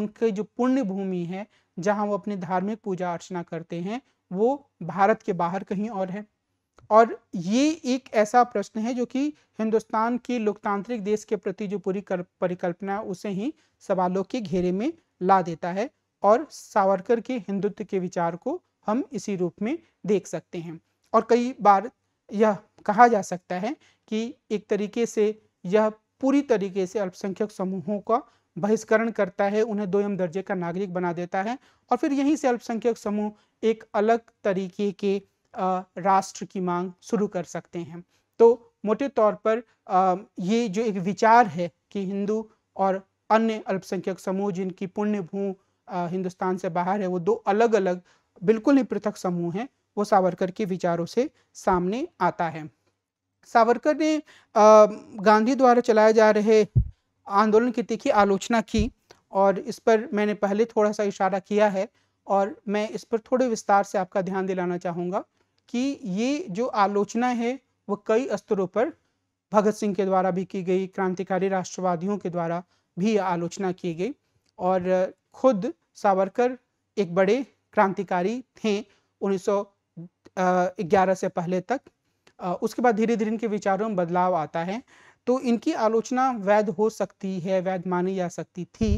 उनके जो पुण्य भूमि है जहां वो अपनी धार्मिक पूजा अर्चना करते हैं वो भारत के बाहर कहीं और है और ये एक ऐसा प्रश्न है जो कि हिंदुस्तान के लोकतांत्रिक देश के प्रति जो पूरी परिकल्पना उसे ही सवालों के घेरे में ला देता है और सावरकर के हिंदुत्व के विचार को हम इसी रूप में देख सकते हैं और कई बार यह कहा जा सकता है कि एक तरीके से यह पूरी तरीके से अल्पसंख्यक समूहों का बहिष्करण करता है उन्हें दोयम दर्जे का नागरिक बना देता है और फिर यहीं से अल्पसंख्यक समूह एक अलग तरीके के राष्ट्र की मांग शुरू कर सकते हैं तो मोटे तौर पर ये जो एक विचार है कि हिंदू और अन्य अल्पसंख्यक समूह जिनकी पुण्य भू हिंदुस्तान से बाहर है वो दो अलग अलग बिल्कुल ही पृथक समूह हैं वो सावरकर के विचारों से सामने आता है सावरकर ने गांधी द्वारा चलाए जा रहे आंदोलन की तीखी आलोचना की और इस पर मैंने पहले थोड़ा सा इशारा किया है और मैं इस पर थोड़े विस्तार से आपका ध्यान दिलाना चाहूँगा कि ये जो आलोचना है वो कई स्तरों पर भगत सिंह के द्वारा भी की गई क्रांतिकारी राष्ट्रवादियों के द्वारा भी आलोचना की गई और खुद सावरकर एक बड़े क्रांतिकारी थे 1911 से पहले तक उसके बाद धीरे धीरे इनके विचारों में बदलाव आता है तो इनकी आलोचना वैध हो सकती है वैध मानी जा सकती थी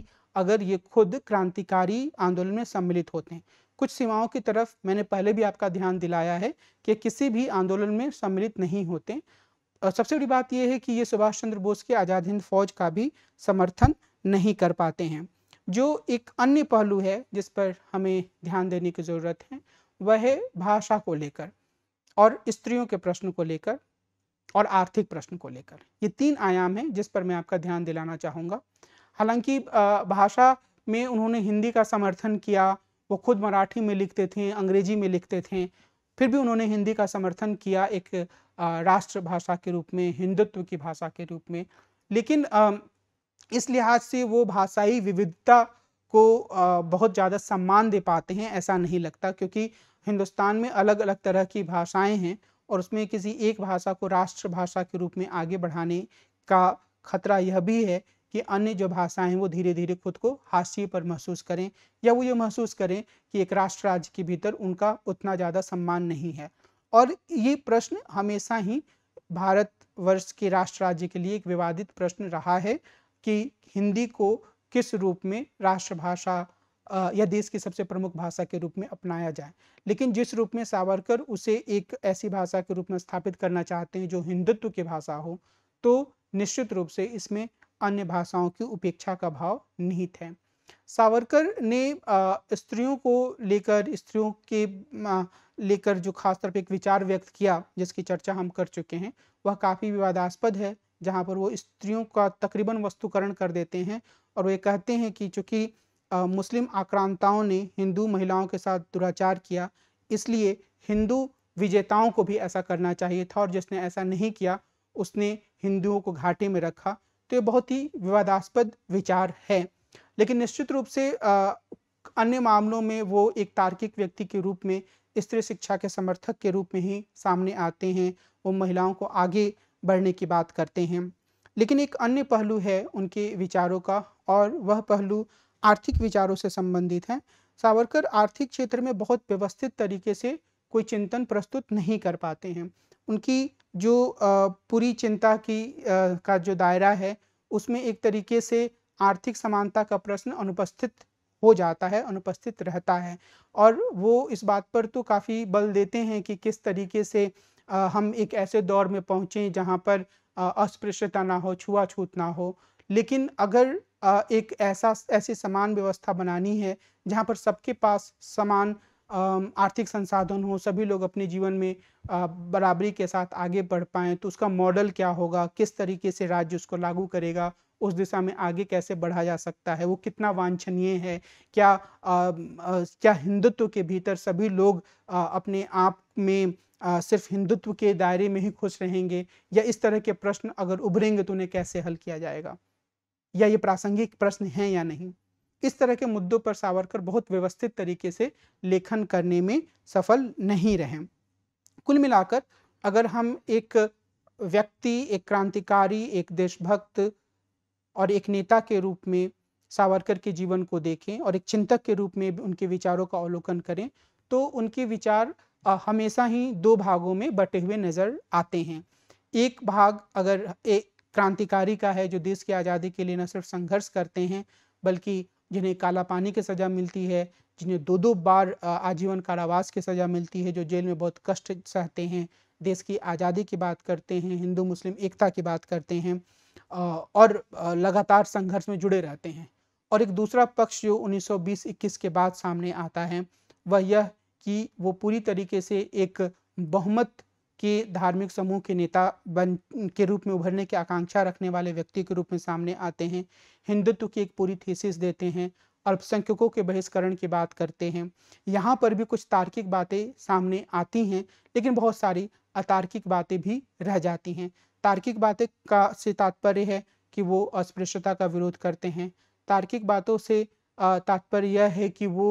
अगर ये खुद क्रांतिकारी आंदोलन में सम्मिलित होते हैं कुछ सीमाओं की तरफ मैंने पहले भी आपका ध्यान दिलाया है कि किसी भी आंदोलन में सम्मिलित नहीं होते और सबसे बड़ी बात यह है कि ये सुभाष चंद्र बोस के आज़ाद हिंद फौज का भी समर्थन नहीं कर पाते हैं जो एक अन्य पहलू है जिस पर हमें ध्यान देने की ज़रूरत है वह है भाषा को लेकर और स्त्रियों के प्रश्न को लेकर और आर्थिक प्रश्न को लेकर ये तीन आयाम हैं जिस पर मैं आपका ध्यान दिलाना चाहूँगा हालांकि भाषा में उन्होंने हिंदी का समर्थन किया वो खुद मराठी में लिखते थे अंग्रेजी में लिखते थे फिर भी उन्होंने हिंदी का समर्थन किया एक राष्ट्रभाषा के रूप में हिंदुत्व की भाषा के रूप में लेकिन इस लिहाज से वो भाषाई विविधता को बहुत ज़्यादा सम्मान दे पाते हैं ऐसा नहीं लगता क्योंकि हिंदुस्तान में अलग अलग तरह की भाषाएं हैं और उसमें किसी एक भाषा को राष्ट्रभाषा के रूप में आगे बढ़ाने का खतरा यह भी है कि अन्य जो भाषाएं हैं वो धीरे धीरे खुद को हाशिए पर महसूस करें या वो ये महसूस करें कि एक राष्ट्र राज्य के भीतर उनका उतना ज़्यादा सम्मान नहीं है और ये प्रश्न हमेशा ही भारत वर्ष के राष्ट्र राज्य के लिए एक विवादित प्रश्न रहा है कि हिंदी को किस रूप में राष्ट्रभाषा यह देश की सबसे प्रमुख भाषा के रूप में अपनाया जाए लेकिन जिस रूप में सावरकर उसे एक ऐसी भाषा के रूप में स्थापित करना चाहते हैं जो हिंदुत्व की भाषा हो तो निश्चित रूप से इसमें अन्य भाषाओं की उपेक्षा का भाव निहित है सावरकर ने स्त्रियों को लेकर स्त्रियों के लेकर जो खासतौर पर एक विचार व्यक्त किया जिसकी चर्चा हम कर चुके हैं वह काफ़ी विवादास्पद है जहां पर वो स्त्रियों का तकरीबन वस्तुकरण कर देते हैं और वे कहते हैं कि चूंकि मुस्लिम आक्रांताओं ने हिंदू महिलाओं के साथ दुराचार किया इसलिए हिंदू विजेताओं को भी ऐसा करना चाहिए था और जिसने ऐसा नहीं किया उसने हिंदुओं को घाटे में रखा तो ये बहुत ही विवादास्पद विचार है लेकिन निश्चित रूप से अन्य मामलों में वो एक तार्किक व्यक्ति के रूप में स्त्री शिक्षा के समर्थक के रूप में ही सामने आते हैं वो महिलाओं को आगे बढ़ने की बात करते हैं लेकिन एक अन्य पहलू है उनके विचारों का और वह पहलू आर्थिक विचारों से संबंधित हैं सावरकर आर्थिक क्षेत्र में बहुत व्यवस्थित तरीके से कोई चिंतन प्रस्तुत नहीं कर पाते हैं उनकी जो पूरी चिंता की का जो दायरा है उसमें एक तरीके से आर्थिक समानता का प्रश्न अनुपस्थित हो जाता है अनुपस्थित रहता है और वो इस बात पर तो काफ़ी बल देते हैं कि किस तरीके से हम एक ऐसे दौर में पहुँचें जहाँ पर अस्पृश्यता ना हो छुआछूत ना हो लेकिन अगर एक ऐसा ऐसी समान व्यवस्था बनानी है जहाँ पर सबके पास समान आर्थिक संसाधन हो सभी लोग अपने जीवन में बराबरी के साथ आगे बढ़ पाएँ तो उसका मॉडल क्या होगा किस तरीके से राज्य उसको लागू करेगा उस दिशा में आगे कैसे बढ़ा जा सकता है वो कितना वांछनीय है क्या आ, आ, क्या हिंदुत्व के भीतर सभी लोग आ, अपने आप में आ, सिर्फ हिंदुत्व के दायरे में ही खुश रहेंगे या इस तरह के प्रश्न अगर उभरेंगे तो उन्हें कैसे हल किया जाएगा या ये प्रासंगिक प्रश्न है या नहीं इस तरह के मुद्दों पर सावरकर बहुत व्यवस्थित तरीके से लेखन करने में सफल नहीं रहे कुल मिलाकर अगर हम एक व्यक्ति एक क्रांतिकारी एक देशभक्त और एक नेता के रूप में सावरकर के जीवन को देखें और एक चिंतक के रूप में उनके विचारों का अवलोकन करें तो उनके विचार हमेशा ही दो भागों में बटे हुए नज़र आते हैं एक भाग अगर ए, क्रांतिकारी का है जो देश की आज़ादी के लिए न सिर्फ संघर्ष करते हैं बल्कि जिन्हें काला पानी की सज़ा मिलती है जिन्हें दो दो बार आजीवन कारावास की सज़ा मिलती है जो जेल में बहुत कष्ट सहते हैं देश की आज़ादी की बात करते हैं हिंदू मुस्लिम एकता की बात करते हैं और लगातार संघर्ष में जुड़े रहते हैं और एक दूसरा पक्ष जो 1920-21 के बाद सामने आता है वह यह कि वो पूरी तरीके से एक बहुमत कि धार्मिक समूह के नेता बन के रूप में उभरने की आकांक्षा रखने वाले व्यक्ति के रूप में सामने आते हैं हिंदुत्व की एक पूरी थीसिस देते हैं अल्पसंख्यकों के बहिष्करण की बात करते हैं यहाँ पर भी कुछ तार्किक बातें सामने आती हैं लेकिन बहुत सारी अतार्किक बातें भी रह जाती हैं तार्किक बातें का से तात्पर्य है कि वो अस्पृश्यता का विरोध करते हैं तार्किक बातों से तात्पर्य यह है कि वो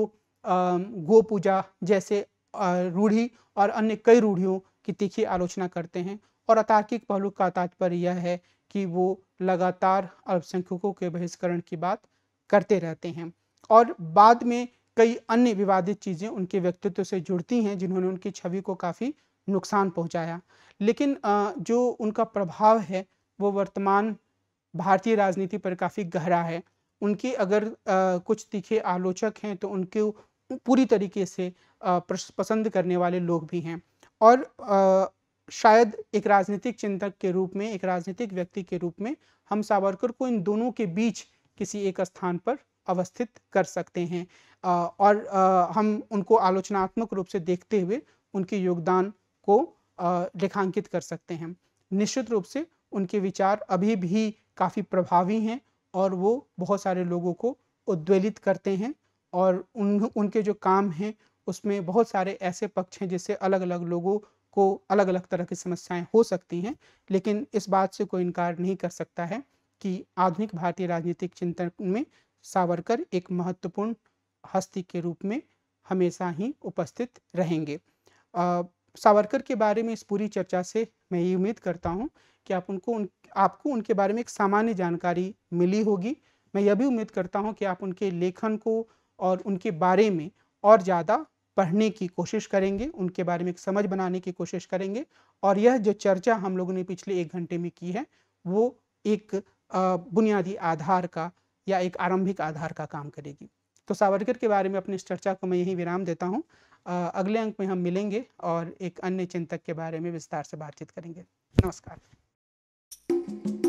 गो पूजा जैसे रूढ़ी और अन्य कई रूढ़ियों की तीखी आलोचना करते हैं और अतार्किक पहलू का तात्पर्य यह है कि वो लगातार अल्पसंख्यकों के बहिष्करण की बात करते रहते हैं और बाद में कई अन्य विवादित चीज़ें उनके व्यक्तित्व से जुड़ती हैं जिन्होंने उनकी छवि को काफ़ी नुकसान पहुंचाया लेकिन जो उनका प्रभाव है वो वर्तमान भारतीय राजनीति पर काफ़ी गहरा है उनकी अगर कुछ तीखे आलोचक हैं तो उनके पूरी तरीके से पसंद करने वाले लोग भी हैं और आ, शायद एक राजनीतिक चिंतक के रूप में एक राजनीतिक व्यक्ति के रूप में हम सावरकर को इन दोनों के बीच किसी एक स्थान पर अवस्थित कर सकते हैं आ, और आ, हम उनको आलोचनात्मक रूप से देखते हुए उनके योगदान को रेखांकित कर सकते हैं निश्चित रूप से उनके विचार अभी भी काफ़ी प्रभावी हैं और वो बहुत सारे लोगों को उद्वेलित करते हैं और उन उनके जो काम हैं उसमें बहुत सारे ऐसे पक्ष हैं जिससे अलग अलग लोगों को अलग अलग तरह की समस्याएं हो सकती हैं लेकिन इस बात से कोई इनकार नहीं कर सकता है कि आधुनिक भारतीय राजनीतिक चिंतन में सावरकर एक महत्वपूर्ण हस्ती के रूप में हमेशा ही उपस्थित रहेंगे आ, सावरकर के बारे में इस पूरी चर्चा से मैं ये उम्मीद करता हूँ कि आप उनको उन आपको उनके बारे में एक सामान्य जानकारी मिली होगी मैं यह भी उम्मीद करता हूँ कि आप उनके लेखन को और उनके बारे में और ज़्यादा पढ़ने की कोशिश करेंगे उनके बारे में एक समझ बनाने की कोशिश करेंगे और यह जो चर्चा हम लोगों ने पिछले एक घंटे में की है वो एक बुनियादी आधार का या एक आरंभिक आधार का काम करेगी तो सावरकर के बारे में अपनी इस चर्चा को मैं यहीं विराम देता हूँ अगले अंक में हम मिलेंगे और एक अन्य चिंतक के बारे में विस्तार से बातचीत करेंगे नमस्कार